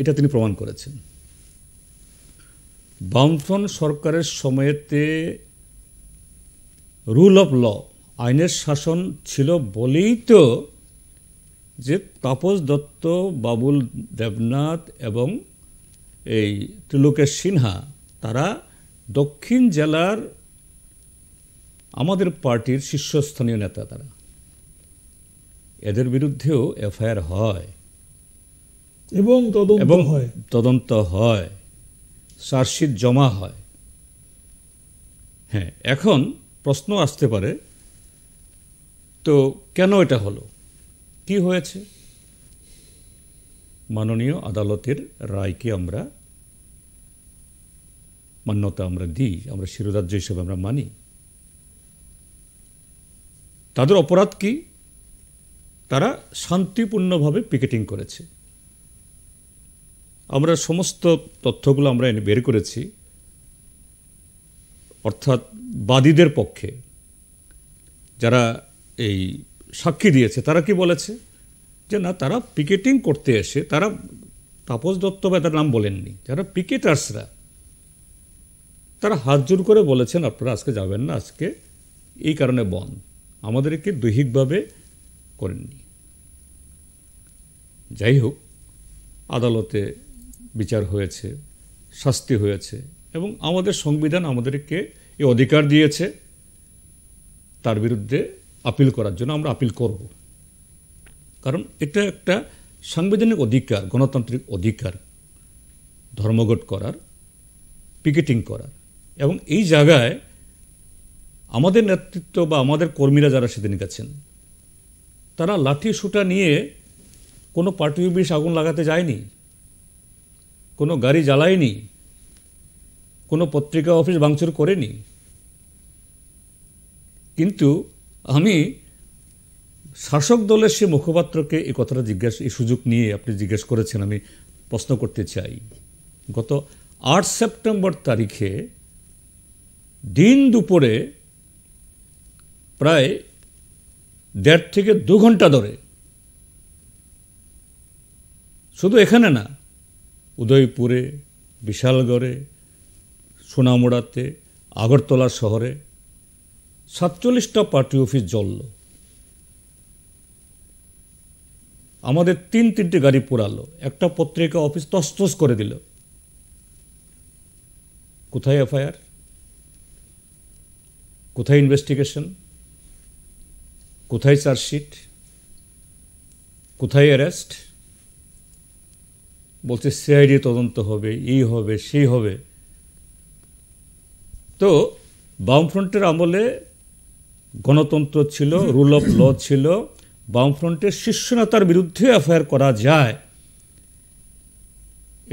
এটা তিনি প্রমাণ করেছেন বামফ্রন্ট সরকারের সময়েতে রুল অফ ল আইনের শাসন ছিল বলেই তো যে তাপস দত্ত বাবুল দেবনাথ এবং এই ত্রিলোকেশ সিনহা তারা দক্ষিণ জেলার আমাদের পার্টির শীর্ষস্থানীয় নেতা তারা এদের বিরুদ্ধেও এফআইআর হয় এবং এবং হয় তদন্ত হয় চার্জশিট জমা হয় হ্যাঁ এখন প্রশ্ন আসতে পারে তো কেন এটা হলো কি হয়েছে মাননীয় আদালতের রায়কে আমরা মান্যতা আমরা দিই আমরা শিরোধার্য হিসেবে আমরা মানি তাদের অপরাধ কি তারা শান্তিপূর্ণভাবে পিকেটিং করেছে আমরা সমস্ত তথ্যগুলো আমরা এনে বের করেছি অর্থাৎ বাদীদের পক্ষে যারা এই সাক্ষী দিয়েছে তারা কি বলেছে যে না তারা পিকেটিং করতে এসে তারা তাপস দত্ত বা তার নাম বলেননি যারা পিকেটার্সরা তারা হাত জোর করে বলেছেন আপনারা আজকে যাবেন না আজকে এই কারণে বন আমাদেরকে দৈহিকভাবে করেননি যাই হোক আদালতে বিচার হয়েছে শাস্তি হয়েছে এবং আমাদের সংবিধান আমাদেরকে এই অধিকার দিয়েছে তার বিরুদ্ধে আপিল করার জন্য আমরা আপিল করব কারণ এটা একটা সাংবিধানিক অধিকার গণতান্ত্রিক অধিকার ধর্মঘট করার পিকেটিং করার এবং এই জায়গায় আমাদের নেতৃত্ব বা আমাদের কর্মীরা যারা সেদিন গেছেন তারা লাঠি সুটা নিয়ে কোনো পার্টি অফিস আগুন লাগাতে যায়নি কোনো গাড়ি জ্বালায়নি কোনো পত্রিকা অফিস ভাঙচুর করেনি কিন্তু আমি শাসক দলের সে মুখপাত্রকে এই কথাটা জিজ্ঞাসা এই সুযোগ নিয়ে আপনি জিজ্ঞেস করেছেন আমি প্রশ্ন করতে চাই গত আট সেপ্টেম্বর তারিখে দিন দুপুরে প্রায় দেড় থেকে দু ঘন্টা ধরে শুধু এখানে না উদয়পুরে বিশালগড়ে সোনামুড়াতে আগরতলা শহরে সাতচল্লিশটা পার্টি অফিস জ্বলল আমাদের তিন তিনটে গাড়ি পোড়ালো একটা পত্রিকা অফিস তসতস করে দিল কোথায় এফআইআর কোথায় ইনভেস্টিগেশন কোথায় চার্জশিট কোথায় অ্যারেস্ট বলছে সিআইডি তদন্ত হবে এই হবে সেই হবে তো বামফ্রন্টের আমলে গণতন্ত্র ছিল রুল অফ ল ছিল বামফ্রন্টের শীর্ষ নেতার বিরুদ্ধে এফআইআর করা যায়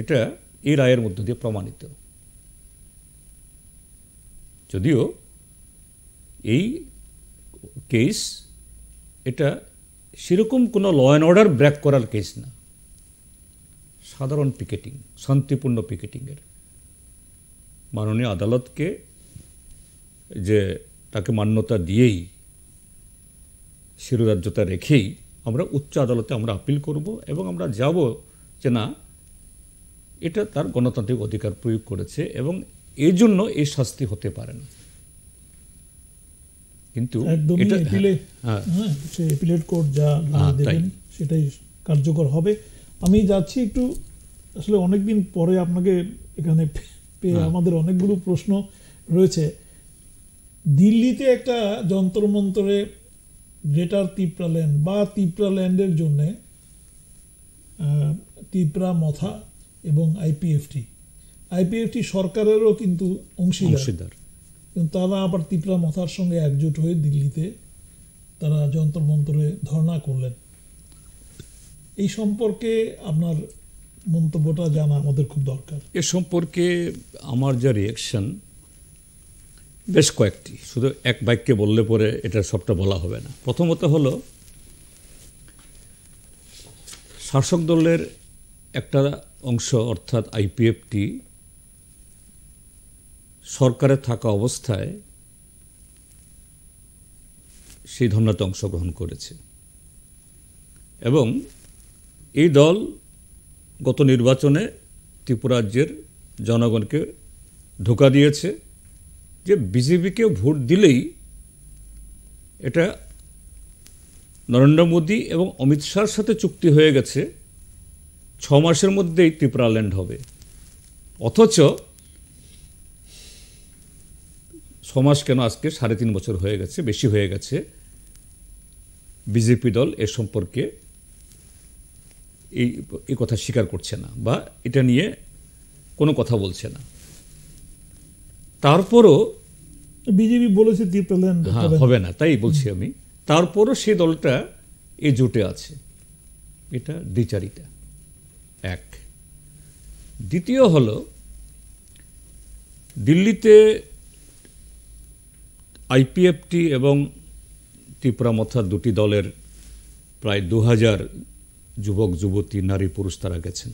এটা এই রায়ের মধ্য দিয়ে প্রমাণিত যদিও এই কেস এটা সেরকম কোনো ল অ্যান্ড অর্ডার ব্র্যাক করার কেস না সাধারণ পিকেটিং শান্তিপূর্ণ পিকেটিংয়ের মাননীয় আদালতকে যে তাকে মান্যতা দিয়েই শিরোধার্যতা রেখেই আমরা উচ্চ আদালতে আমরা আপিল করব এবং আমরা যাব যে না এটা তার গণতান্ত্রিক অধিকার প্রয়োগ করেছে এবং এর জন্য এই শাস্তি হতে পারে না কিন্তু এটা এপিলেট হ্যাঁ, হ্যাঁ। হ্যাঁ, যা সেটাই কার্যকর হবে আমি যাচ্ছি একটু আসলে অনেকদিন পরে আপনাকে এখানে পেয়ে আমাদের অনেকগুলো প্রশ্ন রয়েছে দিল্লিতে একটা যন্ত্রমন্ত্রে গ্রেটার তিপ্রা ল্যান্ড বা তিপ্রা ল্যান্ডের জন্যে তিপ্রা মথা এবং আইপিএফটি আইপিএফটি সরকারেরও কিন্তু অংশীদার কিন্তু তারা আবার তিপ্রা মথার সঙ্গে একজোট হয়ে দিল্লিতে তারা যন্ত্রমন্ত্রে ধর্ণা করলেন এই সম্পর্কে আপনার মন্তব্যটা জানা আমাদের খুব দরকার এ সম্পর্কে আমার যা রিয়াকশন বেশ কয়েকটি শুধু এক বাক্যে বললে পরে এটা সবটা বলা হবে না প্রথমত হলো শাসক দলের একটা অংশ অর্থাৎ আইপিএফটি সরকারে থাকা অবস্থায় সেই ধর্নাতে অংশগ্রহণ করেছে এবং এই দল গত নির্বাচনে ত্রিপুরাজ্যের জনগণকে ধোকা দিয়েছে যে বিজেপিকে ভোট দিলেই এটা নরেন্দ্র মোদী এবং অমিত শাহর সাথে চুক্তি হয়ে গেছে ছ মাসের মধ্যেই ত্রিপুরাল্যান্ড হবে অথচ ছ মাস কেন আজকে সাড়ে তিন বছর হয়ে গেছে বেশি হয়ে গেছে বিজেপি দল এ সম্পর্কে এই কথা স্বীকার করছে না বা এটা নিয়ে কোনো কথা বলছে না তারপরও বিজেপি বলেছে হ্যাঁ হবে না তাই বলছি আমি তারপরও সে দলটা এ জোটে আছে এটা দ্বিচারিতা এক দ্বিতীয় হল দিল্লিতে আইপিএফটি এবং ত্রিপুরা মথার দুটি দলের প্রায় দু হাজার যুবক যুবতী নারী পুরুষ তারা গেছেন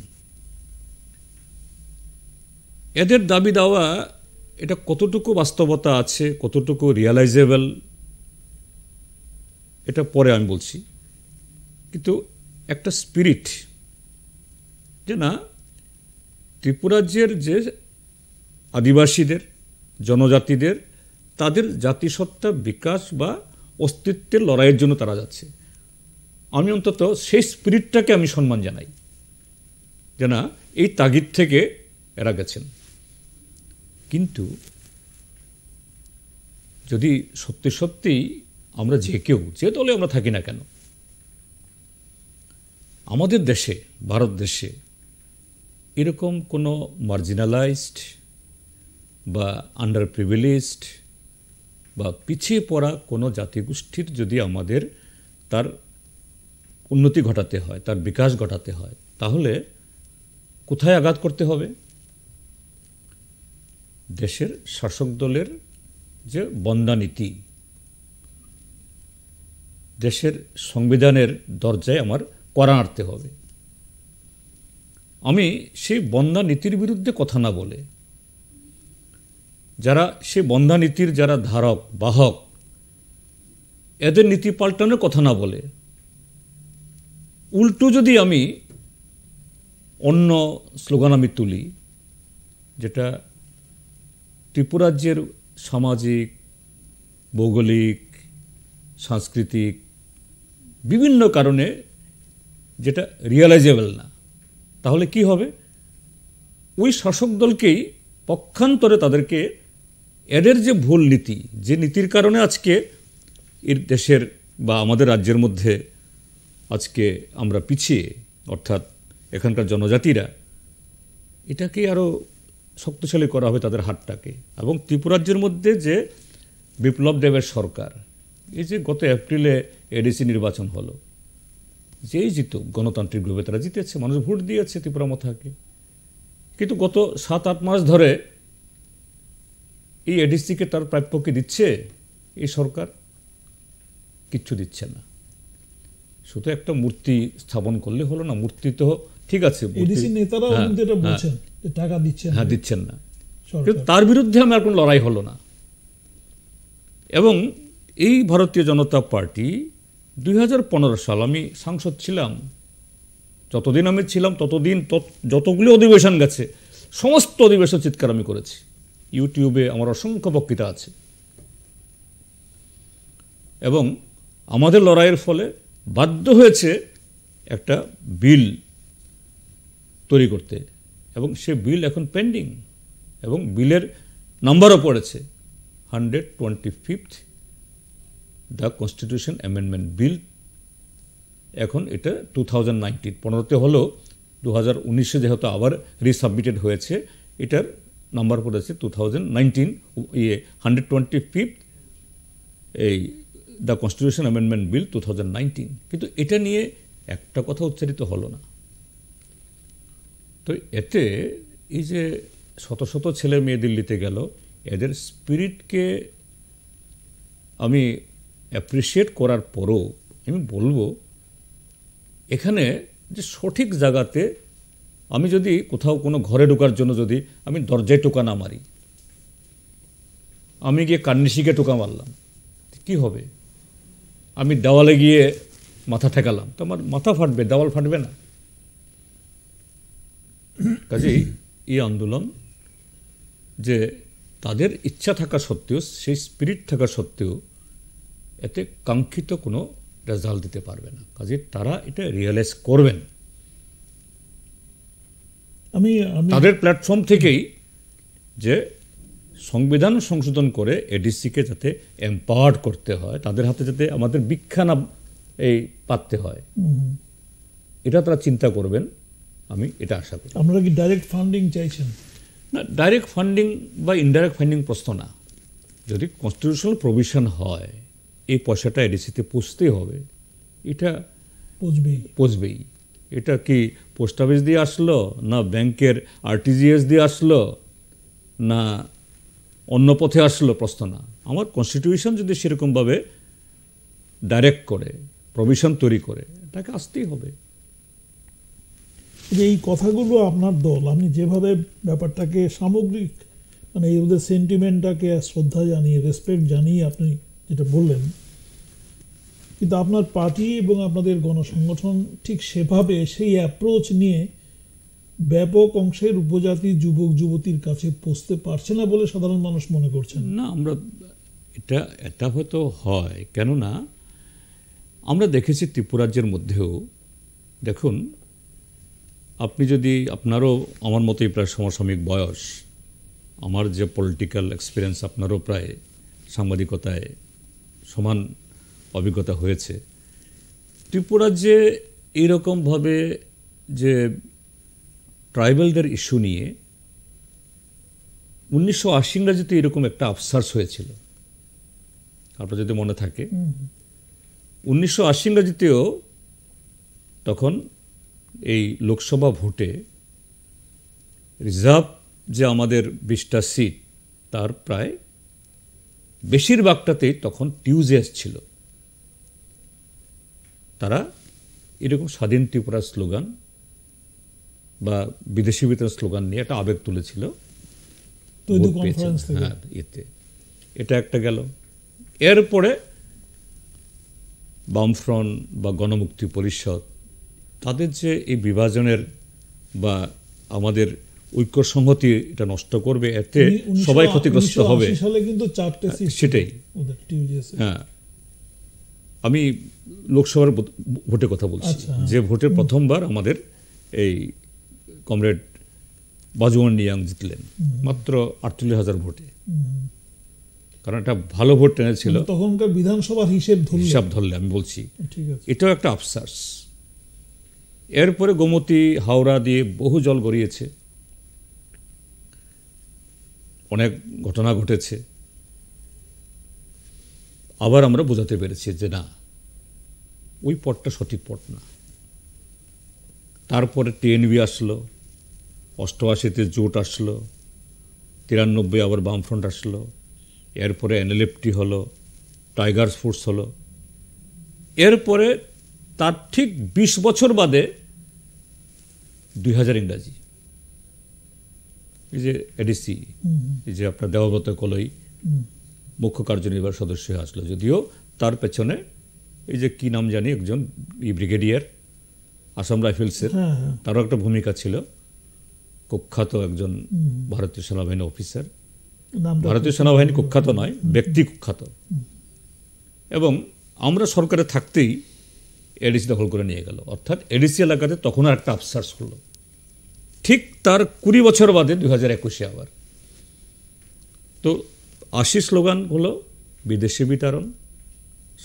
এদের দাবি দাওয়া এটা কতটুকু বাস্তবতা আছে কতটুকু রিয়ালাইজেবল এটা পরে আমি বলছি কিন্তু একটা স্পিরিট যে না ত্রিপুরাজ্যের যে আদিবাসীদের জনজাতিদের তাদের জাতিসত্তা বিকাশ বা অস্তিত্বের লড়াইয়ের জন্য তারা যাচ্ছে আমি অন্তত সেই স্পিরিটটাকে আমি সম্মান জানাই যে না এই তাগিদ থেকে এরা গেছেন কিন্তু যদি সত্যি সত্যিই আমরা যে কেউ যে দলে আমরা থাকি না কেন আমাদের দেশে ভারত দেশে এরকম কোনো মার্জিনালাইজড বা আন্ডার প্রিভিলেজড বা পিছিয়ে পড়া কোনো জাতিগোষ্ঠীর যদি আমাদের তার উন্নতি ঘটাতে হয় তার বিকাশ ঘটাতে হয় তাহলে কোথায় আঘাত করতে হবে দেশের শাসক দলের যে বন্দানীতি দেশের সংবিধানের দরজায় আমার করা আনতে হবে আমি সেই বন্দানীতির বিরুদ্ধে কথা না বলে যারা সেই বন্ধানীতির যারা ধারক বাহক এদের নীতি পাল্টানোর কথা না বলে উল্টো যদি আমি অন্য স্লোগান আমি তুলি যেটা ত্রিপুরাজ্যের সামাজিক ভৌগোলিক সাংস্কৃতিক বিভিন্ন কারণে যেটা রিয়েলাইজেবল না তাহলে কি হবে ওই শাসক দলকেই পক্ষান্তরে তাদেরকে এদের যে ভুল নীতি যে নীতির কারণে আজকে এর দেশের বা আমাদের রাজ্যের মধ্যে আজকে আমরা পিছিয়ে অর্থাৎ এখানকার জনজাতিরা এটাকে আরও শক্তিশালী করা হবে তাদের হাতটাকে এবং ত্রিপুরাজ্যের মধ্যে যে বিপ্লব দেবের সরকার এই যে গত এপ্রিলে এডিসি নির্বাচন হলো যেই গণতান্ত্রিক গণতান্ত্রিকভাবে তারা জিতেছে মানুষ ভোট দিয়েছে ত্রিপুরা মথাকে কিন্তু গত সাত আট মাস ধরে এই এডিসিকে তার প্রাপ্যকে দিচ্ছে এই সরকার কিচ্ছু দিচ্ছে না শুধু একটা মূর্তি স্থাপন করলে হলো না মূর্তি তো ঠিক আছে নেতারা হ্যাঁ, এটা হ্যাঁ। বলছেন টাকা দিচ্ছেন হ্যাঁ দিচ্ছেন না কিন্তু তার বিরুদ্ধে আমার কোনো লড়াই হলো না এবং এই ভারতীয় জনতা পার্টি দুই সাল আমি সাংসদ ছিলাম যতদিন আমি ছিলাম ততদিন যতগুলি অধিবেশন গেছে সমস্ত অধিবেশন চিৎকার আমি করেছি ইউটিউবে আমার অসংখ্য বক্তৃতা আছে এবং আমাদের লড়াইয়ের ফলে বাধ্য হয়েছে একটা বিল তৈরি করতে এবং সে বিল এখন পেন্ডিং এবং বিলের নম্বরও পড়েছে hundred twenty fifth the constitution amendment bill এখন এটা টু থাউজেন্ড নাইনটিন পনেরোতে হলো দু হাজার উনিশে যেহেতু আবার রিসাবমিটেড হয়েছে এটার নাম্বার পড়েছে টু থাউজেন্ড নাইনটিন ইয়ে হান্ড্রেড টোয়েন্টি ফিফথ এই the constitution amendment bill two thousand nineteen কিন্তু এটা নিয়ে একটা কথা উচ্চারিত হলো না তো এতে এই যে শত শত ছেলে মেয়ে দিল্লিতে গেল এদের স্পিরিটকে আমি অ্যাপ্রিসিয়েট করার পরও আমি বলবো এখানে যে সঠিক জায়গাতে আমি যদি কোথাও কোনো ঘরে ঢোকার জন্য যদি আমি দরজায় টোকা না মারি আমি গিয়ে কান্নিশিকে টোকা মারলাম কি হবে আমি দেওয়ালে গিয়ে মাথা ঠেকালাম তো আমার মাথা ফাটবে দেওয়াল ফাটবে না কাজেই এই আন্দোলন যে তাদের ইচ্ছা থাকা সত্ত্বেও সেই স্পিরিট থাকা সত্ত্বেও এতে কাঙ্ক্ষিত কোনো রেজাল্ট দিতে পারবে না কাজে তারা এটা রিয়েলাইজ করবেন আমি তাদের প্ল্যাটফর্ম থেকেই যে সংবিধান সংশোধন করে এডিসিকে যাতে এম্পাওয়ার্ড করতে হয় তাদের হাতে যাতে আমাদের বিখ্যানা এই পাততে হয় এটা তারা চিন্তা করবেন আমি এটা আশা করি আপনারা কি ডাইরেক্ট ফান্ডিং চাইছেন না ডাইরেক্ট ফান্ডিং বা ইনডাইরেক্ট ফান্ডিং প্রশ্ন না যদি কনস্টিটিউশনাল প্রভিশন হয় এই পয়সাটা এডিসিতে পুষতে হবে এটা পুষবেই এটা কি পোস্ট অফিস দিয়ে আসলো না ব্যাংকের আরটিজিএস দিয়ে আসলো না অন্য পথে আসলো প্রশ্ন না আমার কনস্টিটিউশন যদি সেরকমভাবে ডাইরেক্ট করে প্রভিশন তৈরি করে তাকে আসতেই হবে যে এই কথাগুলো আপনার দল আপনি যেভাবে ব্যাপারটাকে সামগ্রিক মানে এই ওদের সেন্টিমেন্টটাকে শ্রদ্ধা জানিয়ে রেসপেক্ট জানিয়ে আপনি যেটা বললেন কিন্তু আপনার পার্টি এবং আপনাদের গণসংগঠন ঠিক সেভাবে সেই অ্যাপ্রোচ নিয়ে ব্যাপক অংশের উপজাতি যুবক যুবতীর কাছে পৌঁছতে পারছে না বলে সাধারণ মানুষ মনে করছেন না আমরা এটা এটা হয়তো হয় কেননা আমরা দেখেছি ত্রিপুরাজ্যের মধ্যেও দেখুন আপনি যদি আপনারও আমার মতোই প্রায় সমসাময়িক বয়স আমার যে পলিটিক্যাল এক্সপিরিয়েন্স আপনারও প্রায় সাংবাদিকতায় সমান অভিজ্ঞতা হয়েছে ত্রিপুরা যে এইরকমভাবে যে ট্রাইবেলদের ইস্যু নিয়ে উনিশশো আশি ইংরাজিতে এরকম একটা আফসার্স হয়েছিল আপনার যদি মনে থাকে উনিশশো আশি ইংরাজিতেও তখন এই লোকসভা ভোটে রিজার্ভ যে আমাদের বিশটা সিট তার প্রায় বেশিরভাগটাতেই তখন টিউজেস ছিল তারা এরকম স্বাধীন ত্রিপুরার স্লোগান বা বিদেশি বিতরণ স্লোগান নিয়ে একটা আবেগ তুলেছিল হ্যাঁ, এতে এটা একটা গেল এরপরে বামফ্রন্ট বা গণমুক্তি পরিষদ তাদের যে এই বিভাজনের বা আমাদের ঐক্য সংহতি এটা নষ্ট করবে এতে সবাই ক্ষতিগ্রস্ত হবে কিন্তু হ্যাঁ, সেটাই হ্যাঁ আমি লোকসভার ভোটের কথা বলছি আচ্ছা, হ্যাঁ। যে ভোটের প্রথমবার আমাদের এই কমরেড বাজুয়ান নিয়াং জিতলেন মাত্র আটচল্লিশ হাজার ভোটে কারণ একটা ভালো ভোট টেনেছিল তখনকার বিধানসভার হিসেব হিসাব ধরলে আমি বলছি এটাও একটা আফসার্স এরপরে গোমতী হাওড়া দিয়ে বহু জল গড়িয়েছে অনেক ঘটনা ঘটেছে আবার আমরা বোঝাতে পেরেছি যে না ওই পটটা সঠিক পট না তারপরে টিএনবি আসলো অষ্টআশিতে জোট আসলো তিরানব্বই আবার বামফ্রন্ট আসলো এরপরে এনএলএফটি হলো টাইগার ফোর্স হলো এরপরে তার ঠিক ২০ বছর বাদে দুই হাজার ইংরাজি এই যে এডিসি এই যে আপনার দেবব্রত কলই মুখ্য কার্যনির্বাহী সদস্য আসলো যদিও তার পেছনে এই যে কি নাম জানি একজন ই ব্রিগেডিয়ার আসাম রাইফেলসের হ্যাঁ, হ্যাঁ। তারও একটা ভূমিকা ছিল কুখ্যাত একজন ভারতীয় সেনাবাহিনী অফিসার ভারতীয় সেনাবাহিনী কুখ্যাত নয় ব্যক্তি কুখ্যাত এবং আমরা সরকারে থাকতেই এডিসি দখল করে নিয়ে গেল অর্থাৎ এডিসি এলাকাতে তখন আর একটা আফসার্স হলো ঠিক তার কুড়ি বছর বাদে দু হাজার একুশে আবার তো আশি স্লোগান হলো বিদেশি বিতরণ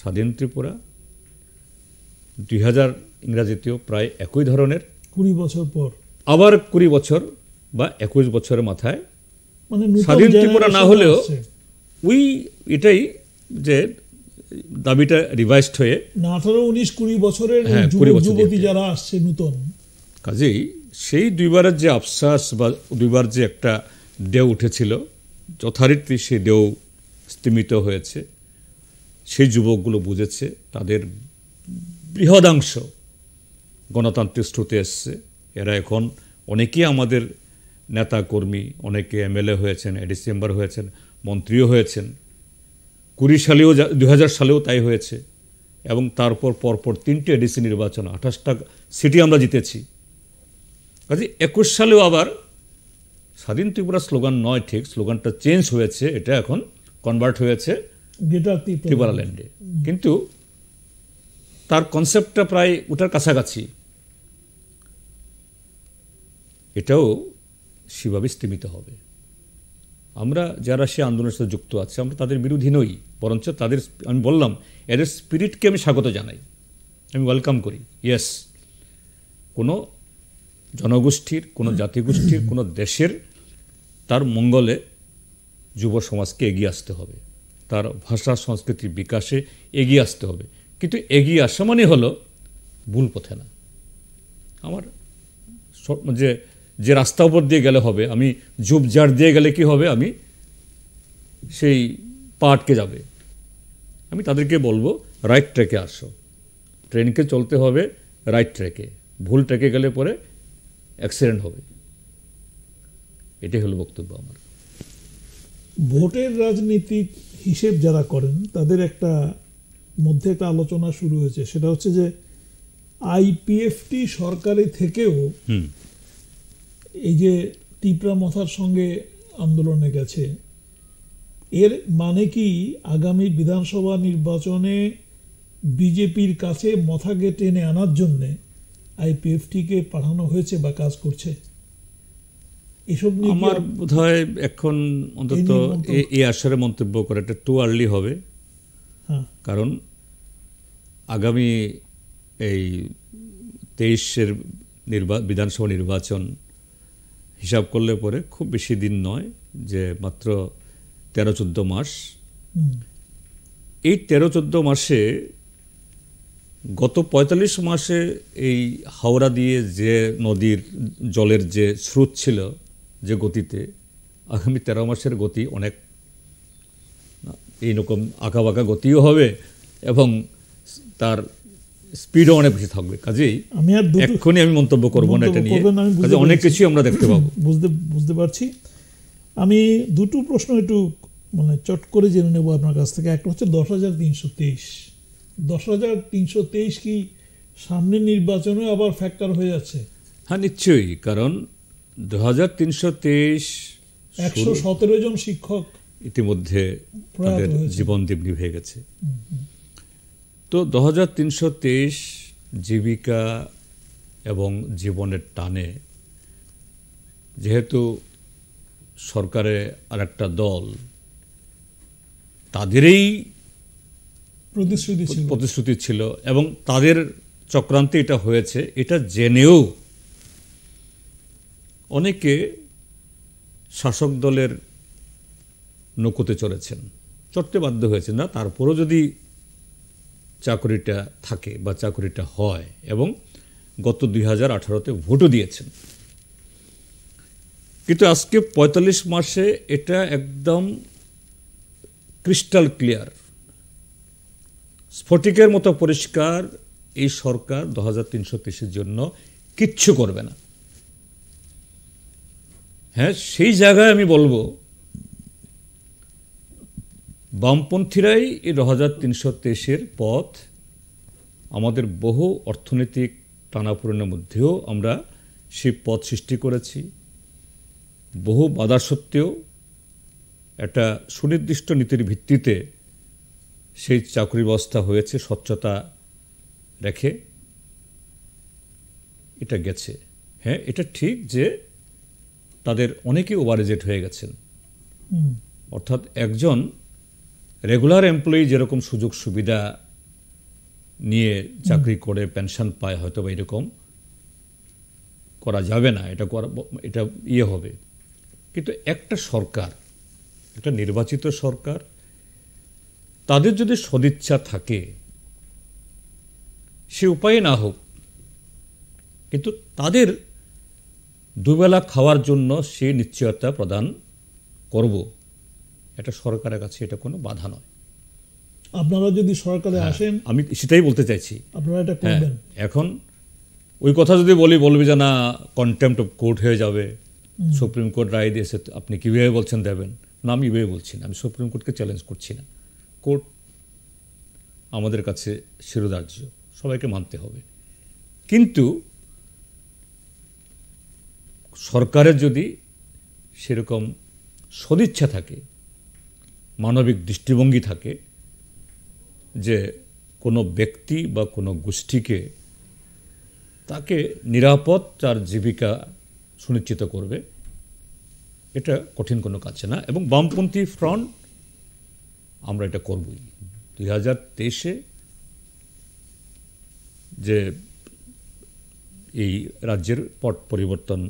স্বাধীন ত্রিপুরা দুই হাজার ইংরাজিতেও প্রায় একই ধরনের কুড়ি বছর পর আবার কুড়ি বছর বা একুশ বছরের মাথায় মানে স্বাধীন ত্রিপুরা না হলেও ওই এটাই যে দাবিটা রিভাইজড হয়ে না আঠারো উনিশ কুড়ি বছরের হ্যাঁ, যুবতী যারা আসছে নূতন কাজেই সেই দুইবারের যে আফসাস বা দুইবার যে একটা ঢেউ উঠেছিল যথারীতি সেই ঢেউ স্তিমিত হয়েছে সেই যুবকগুলো বুঝেছে তাদের বৃহদাংশ গণতান্ত্রিক স্রোতে এসছে এরা এখন অনেকেই আমাদের নেতা কর্মী অনেকে এমএলএ হয়েছেন এডিসি মেম্বার হয়েছেন মন্ত্রীও হয়েছেন কুড়ি সালেও দু সালেও তাই হয়েছে এবং তারপর পরপর তিনটে এডিসি নির্বাচন আঠাশটা সিটি আমরা জিতেছি কাজে একুশ সালেও আবার স্বাধীন ত্রিপুরা স্লোগান নয় ঠিক স্লোগানটা চেঞ্জ হয়েছে এটা এখন কনভার্ট হয়েছে ত্রিপুরাল্যান্ডে কিন্তু তার কনসেপ্টটা প্রায় ওটার কাছাকাছি এটাও সেভাবে স্তীমিত হবে আমরা যারা সে আন্দোলনের সাথে যুক্ত আছে আমরা তাদের বিরোধী নই বরঞ্চ তাদের আমি বললাম এদের স্পিরিটকে আমি স্বাগত জানাই আমি ওয়েলকাম করি ইয়েস কোনো জনগোষ্ঠীর কোনো জাতিগোষ্ঠীর কোনো দেশের তার মঙ্গলে যুব সমাজকে এগিয়ে আসতে হবে তার ভাষা সংস্কৃতির বিকাশে এগিয়ে আসতে হবে কিন্তু এগিয়ে আসা মানে হলো ভুল পথে না আমার যে যে রাস্তা উপর দিয়ে গেলে হবে আমি ঝুপঝাড় দিয়ে গেলে কি হবে আমি সেই পাটকে যাবে আমি তাদেরকে বলবো রাইট ট্র্যাকে আসো ট্রেনকে চলতে হবে রাইট ট্র্যাকে ভুল ট্র্যাকে গেলে পরে অ্যাক্সিডেন্ট হবে এটাই হলো বক্তব্য আমার ভোটের রাজনীতিক হিসেব যারা করেন তাদের একটা মধ্যে একটা আলোচনা শুরু হয়েছে সেটা হচ্ছে যে আইপিএফটি সরকারি থেকেও এই যে তিপরা মথার সঙ্গে আন্দোলনে গেছে এর মানে কি আগামী বিধানসভা নির্বাচনে বিজেপির কাছে মথাকে টেনে আনার জন্যে আইপিএফটিকে পাঠানো হয়েছে বা কাজ করছে এসব আমার বোধ হয় এখন অন্তত এই আসরে মন্তব্য করাটা টু আর্লি হবে হ্যাঁ। কারণ আগামী এই তেইশের নির্বা বিধানসভা নির্বাচন হিসাব করলে পরে খুব বেশি দিন নয় যে মাত্র তেরো চোদ্দ মাস এই তেরো চোদ্দ মাসে গত ৪৫ মাসে এই হাওড়া দিয়ে যে নদীর জলের যে স্রোত ছিল যে গতিতে আগামী তেরো মাসের গতি অনেক এইরকম আঁকাবাঁকা গতিও হবে এবং তার স্পিডও অনেক বেশি থাকবে কাজেই আমি আর এক্ষুনি আমি মন্তব্য করবো না এটা নিয়ে কাজে অনেক কিছুই আমরা দেখতে পাবো বুঝতে বুঝতে পারছি আমি দুটো প্রশ্ন একটু মানে চট করে জেনে নেব আপনার কাছ থেকে একটা হচ্ছে দশ হাজার তিনশো তেইশ দশ হাজার তিনশো তেইশ কি সামনে নির্বাচনে আবার ফ্যাক্টর হয়ে যাচ্ছে হ্যাঁ নিশ্চয়ই কারণ দু হাজার তিনশো তেইশ একশো সতেরো জন শিক্ষক ইতিমধ্যে জীবন দ্বীপ নিভে গেছে তো দু জীবিকা এবং জীবনের টানে যেহেতু সরকারে আরেকটা দল তাদেরই প্রতিশ্রুতি প্রতিশ্রুতি ছিল এবং তাদের চক্রান্তে এটা হয়েছে এটা জেনেও অনেকে শাসক দলের নৌকোতে চড়েছেন চড়তে বাধ্য হয়েছে না তারপরও যদি চাকরিটা থাকে বা চাকরিটা হয় এবং গত দুই হাজার আঠারোতে ভোটও দিয়েছেন কিন্তু আজকে ৪৫ মাসে এটা একদম ক্রিস্টাল ক্লিয়ার স্ফটিকের মতো পরিষ্কার এই সরকার দু হাজার তিনশো জন্য কিচ্ছু করবে না হ্যাঁ সেই জায়গায় আমি বলবো বামপন্থীরাই এই দু হাজার তিনশো তেইশের পথ আমাদের বহু অর্থনৈতিক টানাপোড়েনের মধ্যেও আমরা সেই পথ সৃষ্টি করেছি বহু বাধা সত্ত্বেও একটা সুনির্দিষ্ট নীতির ভিত্তিতে সেই চাকরি ব্যবস্থা হয়েছে স্বচ্ছতা রেখে এটা গেছে হ্যাঁ এটা ঠিক যে তাদের অনেকে ওভারেজেট হয়ে গেছেন অর্থাৎ একজন রেগুলার এমপ্লয়ি যেরকম সুযোগ সুবিধা নিয়ে চাকরি করে পেনশন পায় হয়তো বা এরকম করা যাবে না এটা করা এটা ইয়ে হবে কিন্তু একটা সরকার একটা নির্বাচিত সরকার তাদের যদি সদিচ্ছা থাকে সে উপায়ে না হোক কিন্তু তাদের দুবেলা খাওয়ার জন্য সে নিশ্চয়তা প্রদান করব এটা সরকারের কাছে এটা কোনো বাধা নয় আপনারা যদি সরকারে হ্যাঁ, আসেন আমি সেটাই বলতে চাইছি আপনারা এটা হ্যাঁ, করবেন এখন ওই কথা যদি বলি বলবি যে না কন্টেম্পট অফ কোর্ট হয়ে যাবে সুপ্রিম কোর্ট রায় দিয়েছে আপনি কীভাবে বলছেন দেবেন না আমি ইভাবে বলছি না আমি সুপ্রিম কোর্টকে চ্যালেঞ্জ করছি না কোর্ট আমাদের কাছে শিরোধার্য সবাইকে মানতে হবে কিন্তু সরকারের যদি সেরকম সদিচ্ছা থাকে মানবিক দৃষ্টিভঙ্গি থাকে যে কোনো ব্যক্তি বা কোনো গোষ্ঠীকে তাকে নিরাপদ তার জীবিকা সুনিশ্চিত করবে এটা কঠিন কোনো কাজ না এবং বামপন্থী ফ্রন্ট আমরা এটা করবই দুই হাজার তেইশে যে এই রাজ্যের পট পরিবর্তন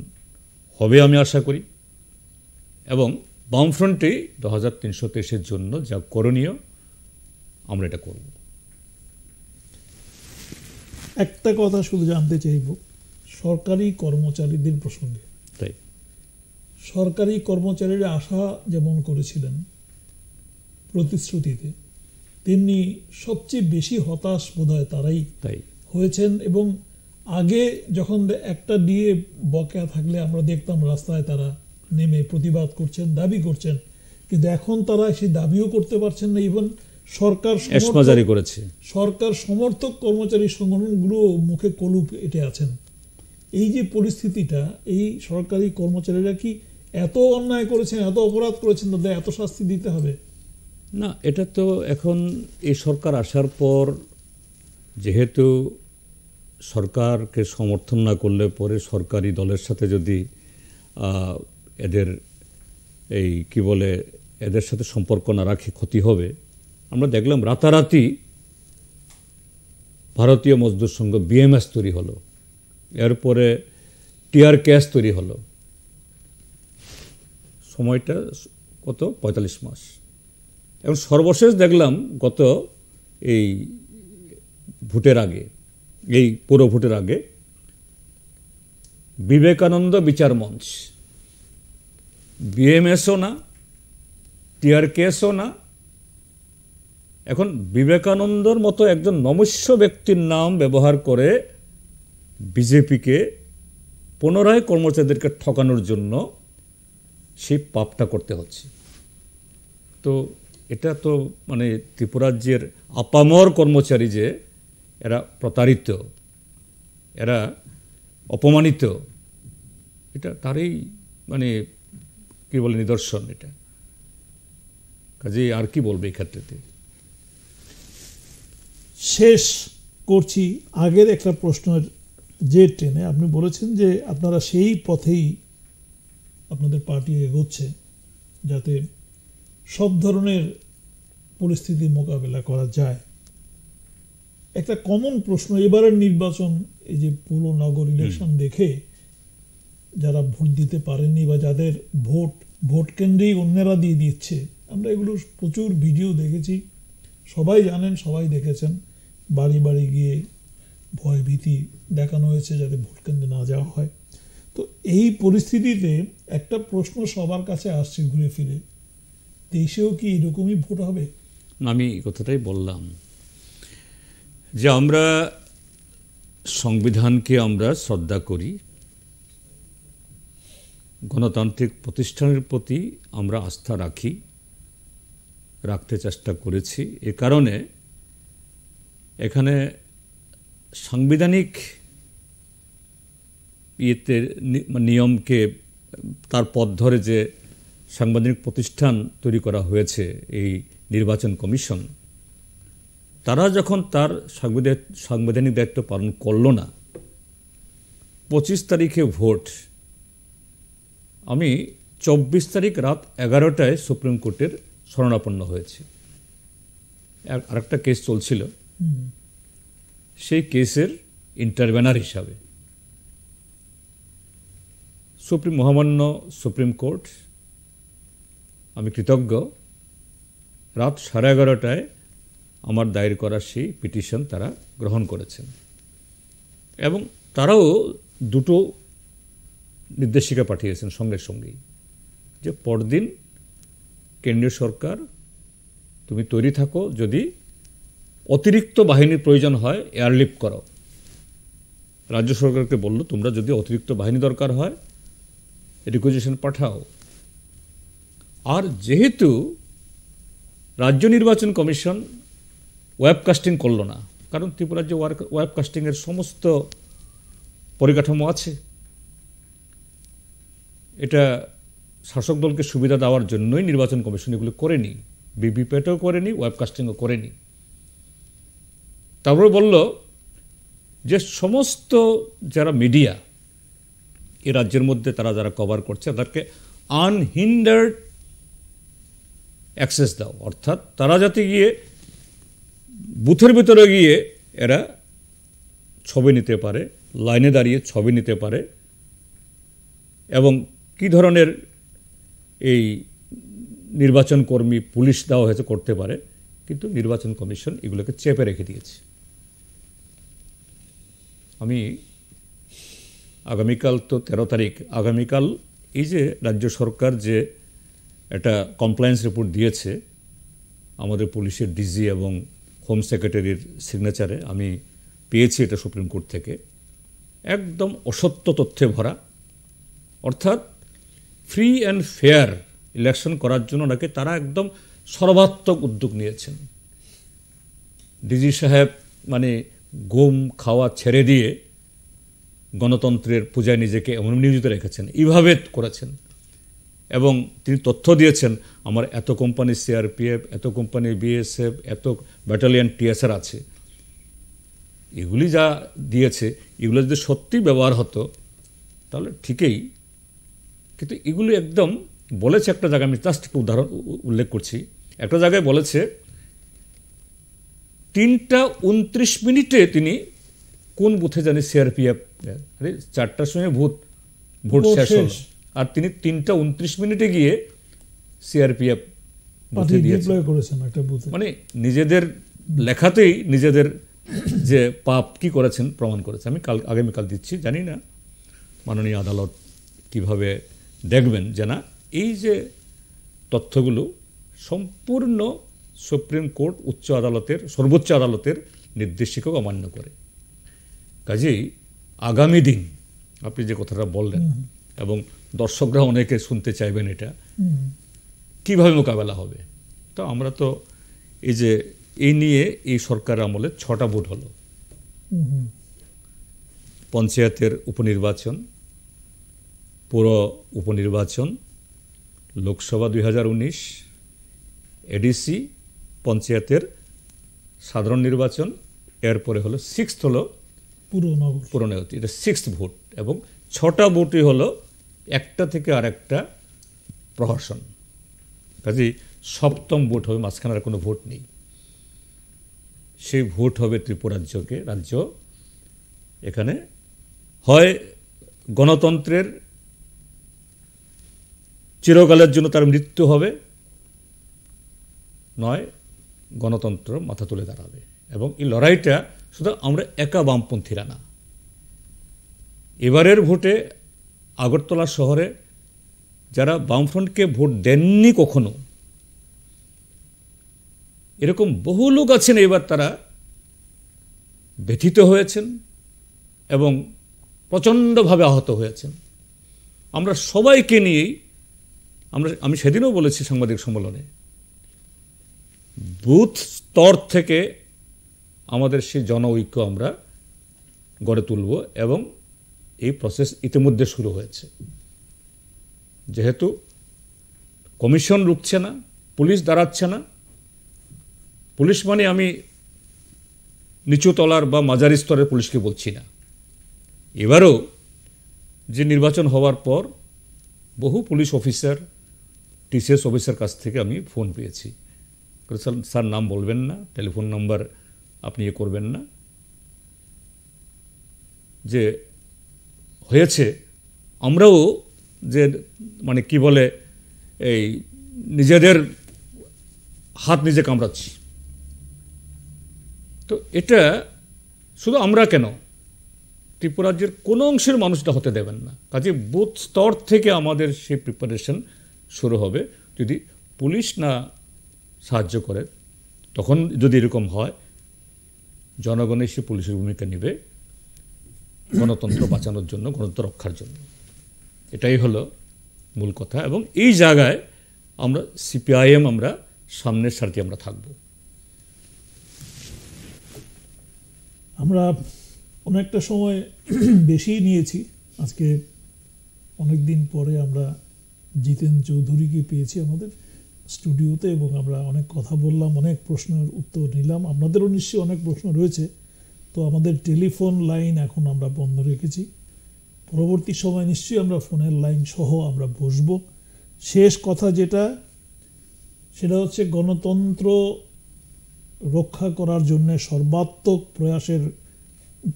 হবে আমি আশা করি এবং বামফ্রন্টে দু হাজার তিনশো তেইশের জন্য যা করণীয় আমরা এটা করব একটা কথা শুধু জানতে চাইব সরকারি কর্মচারীদের প্রসঙ্গে তাই সরকারি কর্মচারীরা আশা যেমন করেছিলেন প্রতিশ্রুতিতে তেমনি সবচেয়ে বেশি হতাশ বোধ হয় তারাই তাই হয়েছেন এবং আগে যখন একটা দিয়ে বকেয়া থাকলে আমরা দেখতাম রাস্তায় তারা নেমে প্রতিবাদ করছেন দাবি করছেন কিন্তু এখন তারা সেই দাবিও করতে পারছেন না ইভেন সরকার করেছে সরকার সমর্থক কর্মচারী সংগঠনগুলো মুখে কলুপ এটে আছেন এই যে পরিস্থিতিটা এই সরকারি কর্মচারীরা কি এত অন্যায় করেছেন এত অপরাধ করেছেন তাদের এত শাস্তি দিতে হবে না এটা তো এখন এই সরকার আসার পর যেহেতু সরকারকে সমর্থন না করলে পরে সরকারি দলের সাথে যদি এদের এই কি বলে এদের সাথে সম্পর্ক না রাখি ক্ষতি হবে আমরা দেখলাম রাতারাতি ভারতীয় মজদুর সংঘ বিএমএস তৈরি হলো এরপরে টিআর ক্যাশ তৈরি হলো সময়টা কত পঁয়তাল্লিশ মাস এবং সর্বশেষ দেখলাম গত এই ভোটের আগে এই পুরো ভোটের আগে বিবেকানন্দ বিচার মঞ্চ বিএমএসও না টিআরকেএসও না এখন বিবেকানন্দর মতো একজন নমস্য ব্যক্তির নাম ব্যবহার করে বিজেপিকে পুনরায় কর্মচারীদেরকে ঠকানোর জন্য সেই পাপটা করতে হচ্ছে তো এটা তো মানে ত্রিপুরাজ্যের আপামর কর্মচারী যে এরা প্রতারিত এরা অপমানিত এটা তারই মানে কি বলে নিদর্শন এটা কাজে আর কি বলবে এই ক্ষেত্রে শেষ করছি আগের একটা প্রশ্নের যে ট্রেনে আপনি বলেছেন যে আপনারা সেই পথেই আপনাদের পার্টি এগোচ্ছে যাতে সব ধরনের পরিস্থিতি মোকাবেলা করা যায় একটা কমন প্রশ্ন এবারের নির্বাচন এই যে পুরো নগর ইলেকশন দেখে যারা ভোট দিতে পারেননি বা যাদের ভোট ভোট কেন্দ্রেই অন্যেরা দিয়ে দিচ্ছে আমরা এগুলো প্রচুর ভিডিও দেখেছি সবাই জানেন সবাই দেখেছেন বাড়ি বাড়ি গিয়ে ভয় ভীতি দেখানো হয়েছে যাতে ভোট কেন্দ্রে না যাওয়া হয় তো এই পরিস্থিতিতে একটা প্রশ্ন সবার কাছে আসছে ঘুরে ফিরে দেশেও কি এরকমই ভোট হবে আমি কথাটাই বললাম যে আমরা সংবিধানকে আমরা শ্রদ্ধা করি গণতান্ত্রিক প্রতিষ্ঠানের প্রতি আমরা আস্থা রাখি রাখতে চেষ্টা করেছি এ কারণে এখানে সাংবিধানিক ইয়েতে নিয়মকে তার পথ ধরে যে সাংবিধানিক প্রতিষ্ঠান তৈরি করা হয়েছে এই নির্বাচন কমিশন তারা যখন তার সাংবিধানিক দায়িত্ব পালন করল না পঁচিশ তারিখে ভোট আমি চব্বিশ তারিখ রাত এগারোটায় সুপ্রিম কোর্টের শরণাপন্ন হয়েছি আরেকটা কেস চলছিল সেই কেসের ইন্টারভেনার হিসাবে সুপ্রিম মহামান্য সুপ্রিম কোর্ট আমি কৃতজ্ঞ রাত সাড়ে এগারোটায় আমার দায়ের করা সেই পিটিশন তারা গ্রহণ করেছেন এবং তারাও দুটো নির্দেশিকা পাঠিয়েছেন সঙ্গে সঙ্গেই যে পরদিন কেন্দ্রীয় সরকার তুমি তৈরি থাকো যদি অতিরিক্ত বাহিনীর প্রয়োজন হয় এয়ারলিফ্ট করো রাজ্য সরকারকে বলল তোমরা যদি অতিরিক্ত বাহিনী দরকার হয় রিকুইজিশন পাঠাও আর যেহেতু রাজ্য নির্বাচন কমিশন ওয়েবকাস্টিং করল না কারণ ত্রিপুরার যে ওয়ার ওয়েবকাস্টিংয়ের সমস্ত পরিকাঠামো আছে এটা শাসক দলকে সুবিধা দেওয়ার জন্যই নির্বাচন কমিশন এগুলো করেনি ভিভিপ্যাটও করেনি ওয়েবকাস্টিংও করেনি তারপরে বলল যে সমস্ত যারা মিডিয়া এ রাজ্যের মধ্যে তারা যারা কভার করছে তাদেরকে আনহিন্ডার্ড অ্যাক্সেস দাও অর্থাৎ তারা যাতে গিয়ে বুথের ভিতরে গিয়ে এরা ছবি নিতে পারে লাইনে দাঁড়িয়ে ছবি নিতে পারে এবং কি ধরনের এই নির্বাচন কর্মী পুলিশ দেওয়া হয়েছে করতে পারে কিন্তু নির্বাচন কমিশন এগুলোকে চেপে রেখে দিয়েছে আমি আগামীকাল তো তেরো তারিখ আগামীকাল এই যে রাজ্য সরকার যে একটা কমপ্লায়েন্স রিপোর্ট দিয়েছে আমাদের পুলিশের ডিজি এবং হোম সেক্রেটারির সিগনেচারে আমি পেয়েছি এটা সুপ্রিম কোর্ট থেকে একদম অসত্য তথ্যে ভরা অর্থাৎ ফ্রি অ্যান্ড ফেয়ার ইলেকশন করার জন্য নাকি তারা একদম সর্বাত্মক উদ্যোগ নিয়েছেন ডিজি সাহেব মানে গোম খাওয়া ছেড়ে দিয়ে গণতন্ত্রের পূজায় নিজেকে এমন নিয়োজিত রেখেছেন এইভাবে করেছেন এবং তিনি তথ্য দিয়েছেন আমার এত কোম্পানি সিআরপিএফ এত কোম্পানি বিএসএফ এত ব্যাটালিয়ান টিএসআর আছে এগুলি যা দিয়েছে এগুলো যদি সত্যি ব্যবহার হতো তাহলে ঠিকই কিন্তু এগুলি একদম বলেছে একটা জায়গায় আমি জাস্ট একটু উদাহরণ উল্লেখ করছি একটা জায়গায় বলেছে তিনটা উনত্রিশ মিনিটে তিনি কোন বুথে জানি সিআরপিএফ চারটার সময় ভোট ভোট শেষ হলো আর তিনি তিনটা উনত্রিশ মিনিটে গিয়ে সিআরপিএফ মানে নিজেদের লেখাতেই নিজেদের যে পাপ কি করেছেন প্রমাণ করেছে আমি কাল আগামীকাল দিচ্ছি জানি না মাননীয় আদালত কিভাবে দেখবেন যে না এই যে তথ্যগুলো সম্পূর্ণ সুপ্রিম কোর্ট উচ্চ আদালতের সর্বোচ্চ আদালতের নির্দেশিকাকে অমান্য করে কাজেই আগামী দিন আপনি যে কথাটা বললেন এবং দর্শকরা অনেকে শুনতে চাইবেন এটা কিভাবে মোকাবেলা হবে তো আমরা তো এই যে এই নিয়ে এই সরকার আমলে ছটা ভোট হলো পঞ্চায়েতের উপনির্বাচন পৌর উপনির্বাচন লোকসভা দুই এডিসি পঞ্চায়েতের সাধারণ নির্বাচন এরপরে হলো সিক্সথ হলো পুরনাবতি এটা সিক্সথ ভোট এবং ছটা ভোটই হলো একটা থেকে আর একটা প্রহসন কাজে সপ্তম ভোট হবে মাঝখানে আর কোনো ভোট নেই সেই ভোট হবে ত্রিপুরাজ্যকে রাজ্য এখানে হয় গণতন্ত্রের চিরকালের জন্য তার মৃত্যু হবে নয় গণতন্ত্র মাথা তুলে দাঁড়াবে এবং এই লড়াইটা শুধু আমরা একা বামপন্থীরা না এবারের ভোটে আগরতলা শহরে যারা বামফ্রন্টকে ভোট দেননি কখনো এরকম বহু লোক আছেন এবার তারা ব্যথিত হয়েছেন এবং প্রচণ্ডভাবে আহত হয়েছেন আমরা সবাইকে নিয়েই আমরা আমি সেদিনও বলেছি সাংবাদিক সম্মেলনে বুথ স্তর থেকে আমাদের সেই জনঐক্য আমরা গড়ে তুলব এবং এই প্রসেস ইতিমধ্যে শুরু হয়েছে যেহেতু কমিশন রুখছে না পুলিশ দাঁড়াচ্ছে না পুলিশ মানে আমি নিচু তলার বা মাঝারি স্তরের পুলিশকে বলছি না এবারও যে নির্বাচন হওয়ার পর বহু পুলিশ অফিসার টিসিএস অফিসের কাছ থেকে আমি ফোন পেয়েছি স্যার স্যার নাম বলবেন না টেলিফোন নাম্বার আপনি ইয়ে করবেন না যে হয়েছে আমরাও যে মানে কি বলে এই নিজেদের হাত নিজে কামড়াচ্ছি তো এটা শুধু আমরা কেন ত্রিপুরাজ্যের কোনো অংশের মানুষটা হতে দেবেন না কাজে বুথ স্তর থেকে আমাদের সেই প্রিপারেশন শুরু হবে যদি পুলিশ না সাহায্য করে তখন যদি এরকম হয় জনগণ এসে পুলিশের ভূমিকা নেবে গণতন্ত্র বাঁচানোর জন্য গণতন্ত্র রক্ষার জন্য এটাই হলো মূল কথা এবং এই জায়গায় আমরা সিপিআইএম আমরা সামনের সারতে আমরা থাকব আমরা অনেকটা সময় বেশি নিয়েছি আজকে অনেক দিন পরে আমরা জিতেন চৌধুরীকে পেয়েছি আমাদের স্টুডিওতে এবং আমরা অনেক কথা বললাম অনেক প্রশ্নের উত্তর নিলাম আপনাদেরও নিশ্চয়ই অনেক প্রশ্ন রয়েছে তো আমাদের টেলিফোন লাইন এখন আমরা বন্ধ রেখেছি পরবর্তী সময় নিশ্চয়ই আমরা ফোনের লাইন সহ আমরা বসব শেষ কথা যেটা সেটা হচ্ছে গণতন্ত্র রক্ষা করার জন্য সর্বাত্মক প্রয়াসের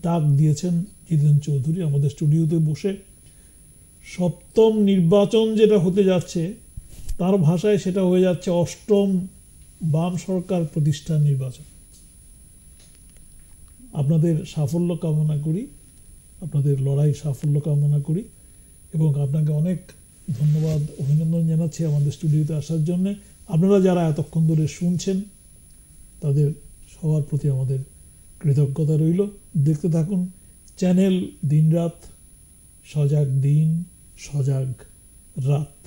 ডাক দিয়েছেন জিতেন চৌধুরী আমাদের স্টুডিওতে বসে সপ্তম নির্বাচন যেটা হতে যাচ্ছে তার ভাষায় সেটা হয়ে যাচ্ছে অষ্টম বাম সরকার প্রতিষ্ঠা নির্বাচন আপনাদের সাফল্য কামনা করি আপনাদের লড়াই সাফল্য কামনা করি এবং আপনাকে অনেক ধন্যবাদ অভিনন্দন জানাচ্ছি আমাদের স্টুডিওতে আসার জন্যে আপনারা যারা এতক্ষণ ধরে শুনছেন তাদের সবার প্রতি আমাদের কৃতজ্ঞতা রইল দেখতে থাকুন চ্যানেল দিনরাত সজাগ দিন सजग र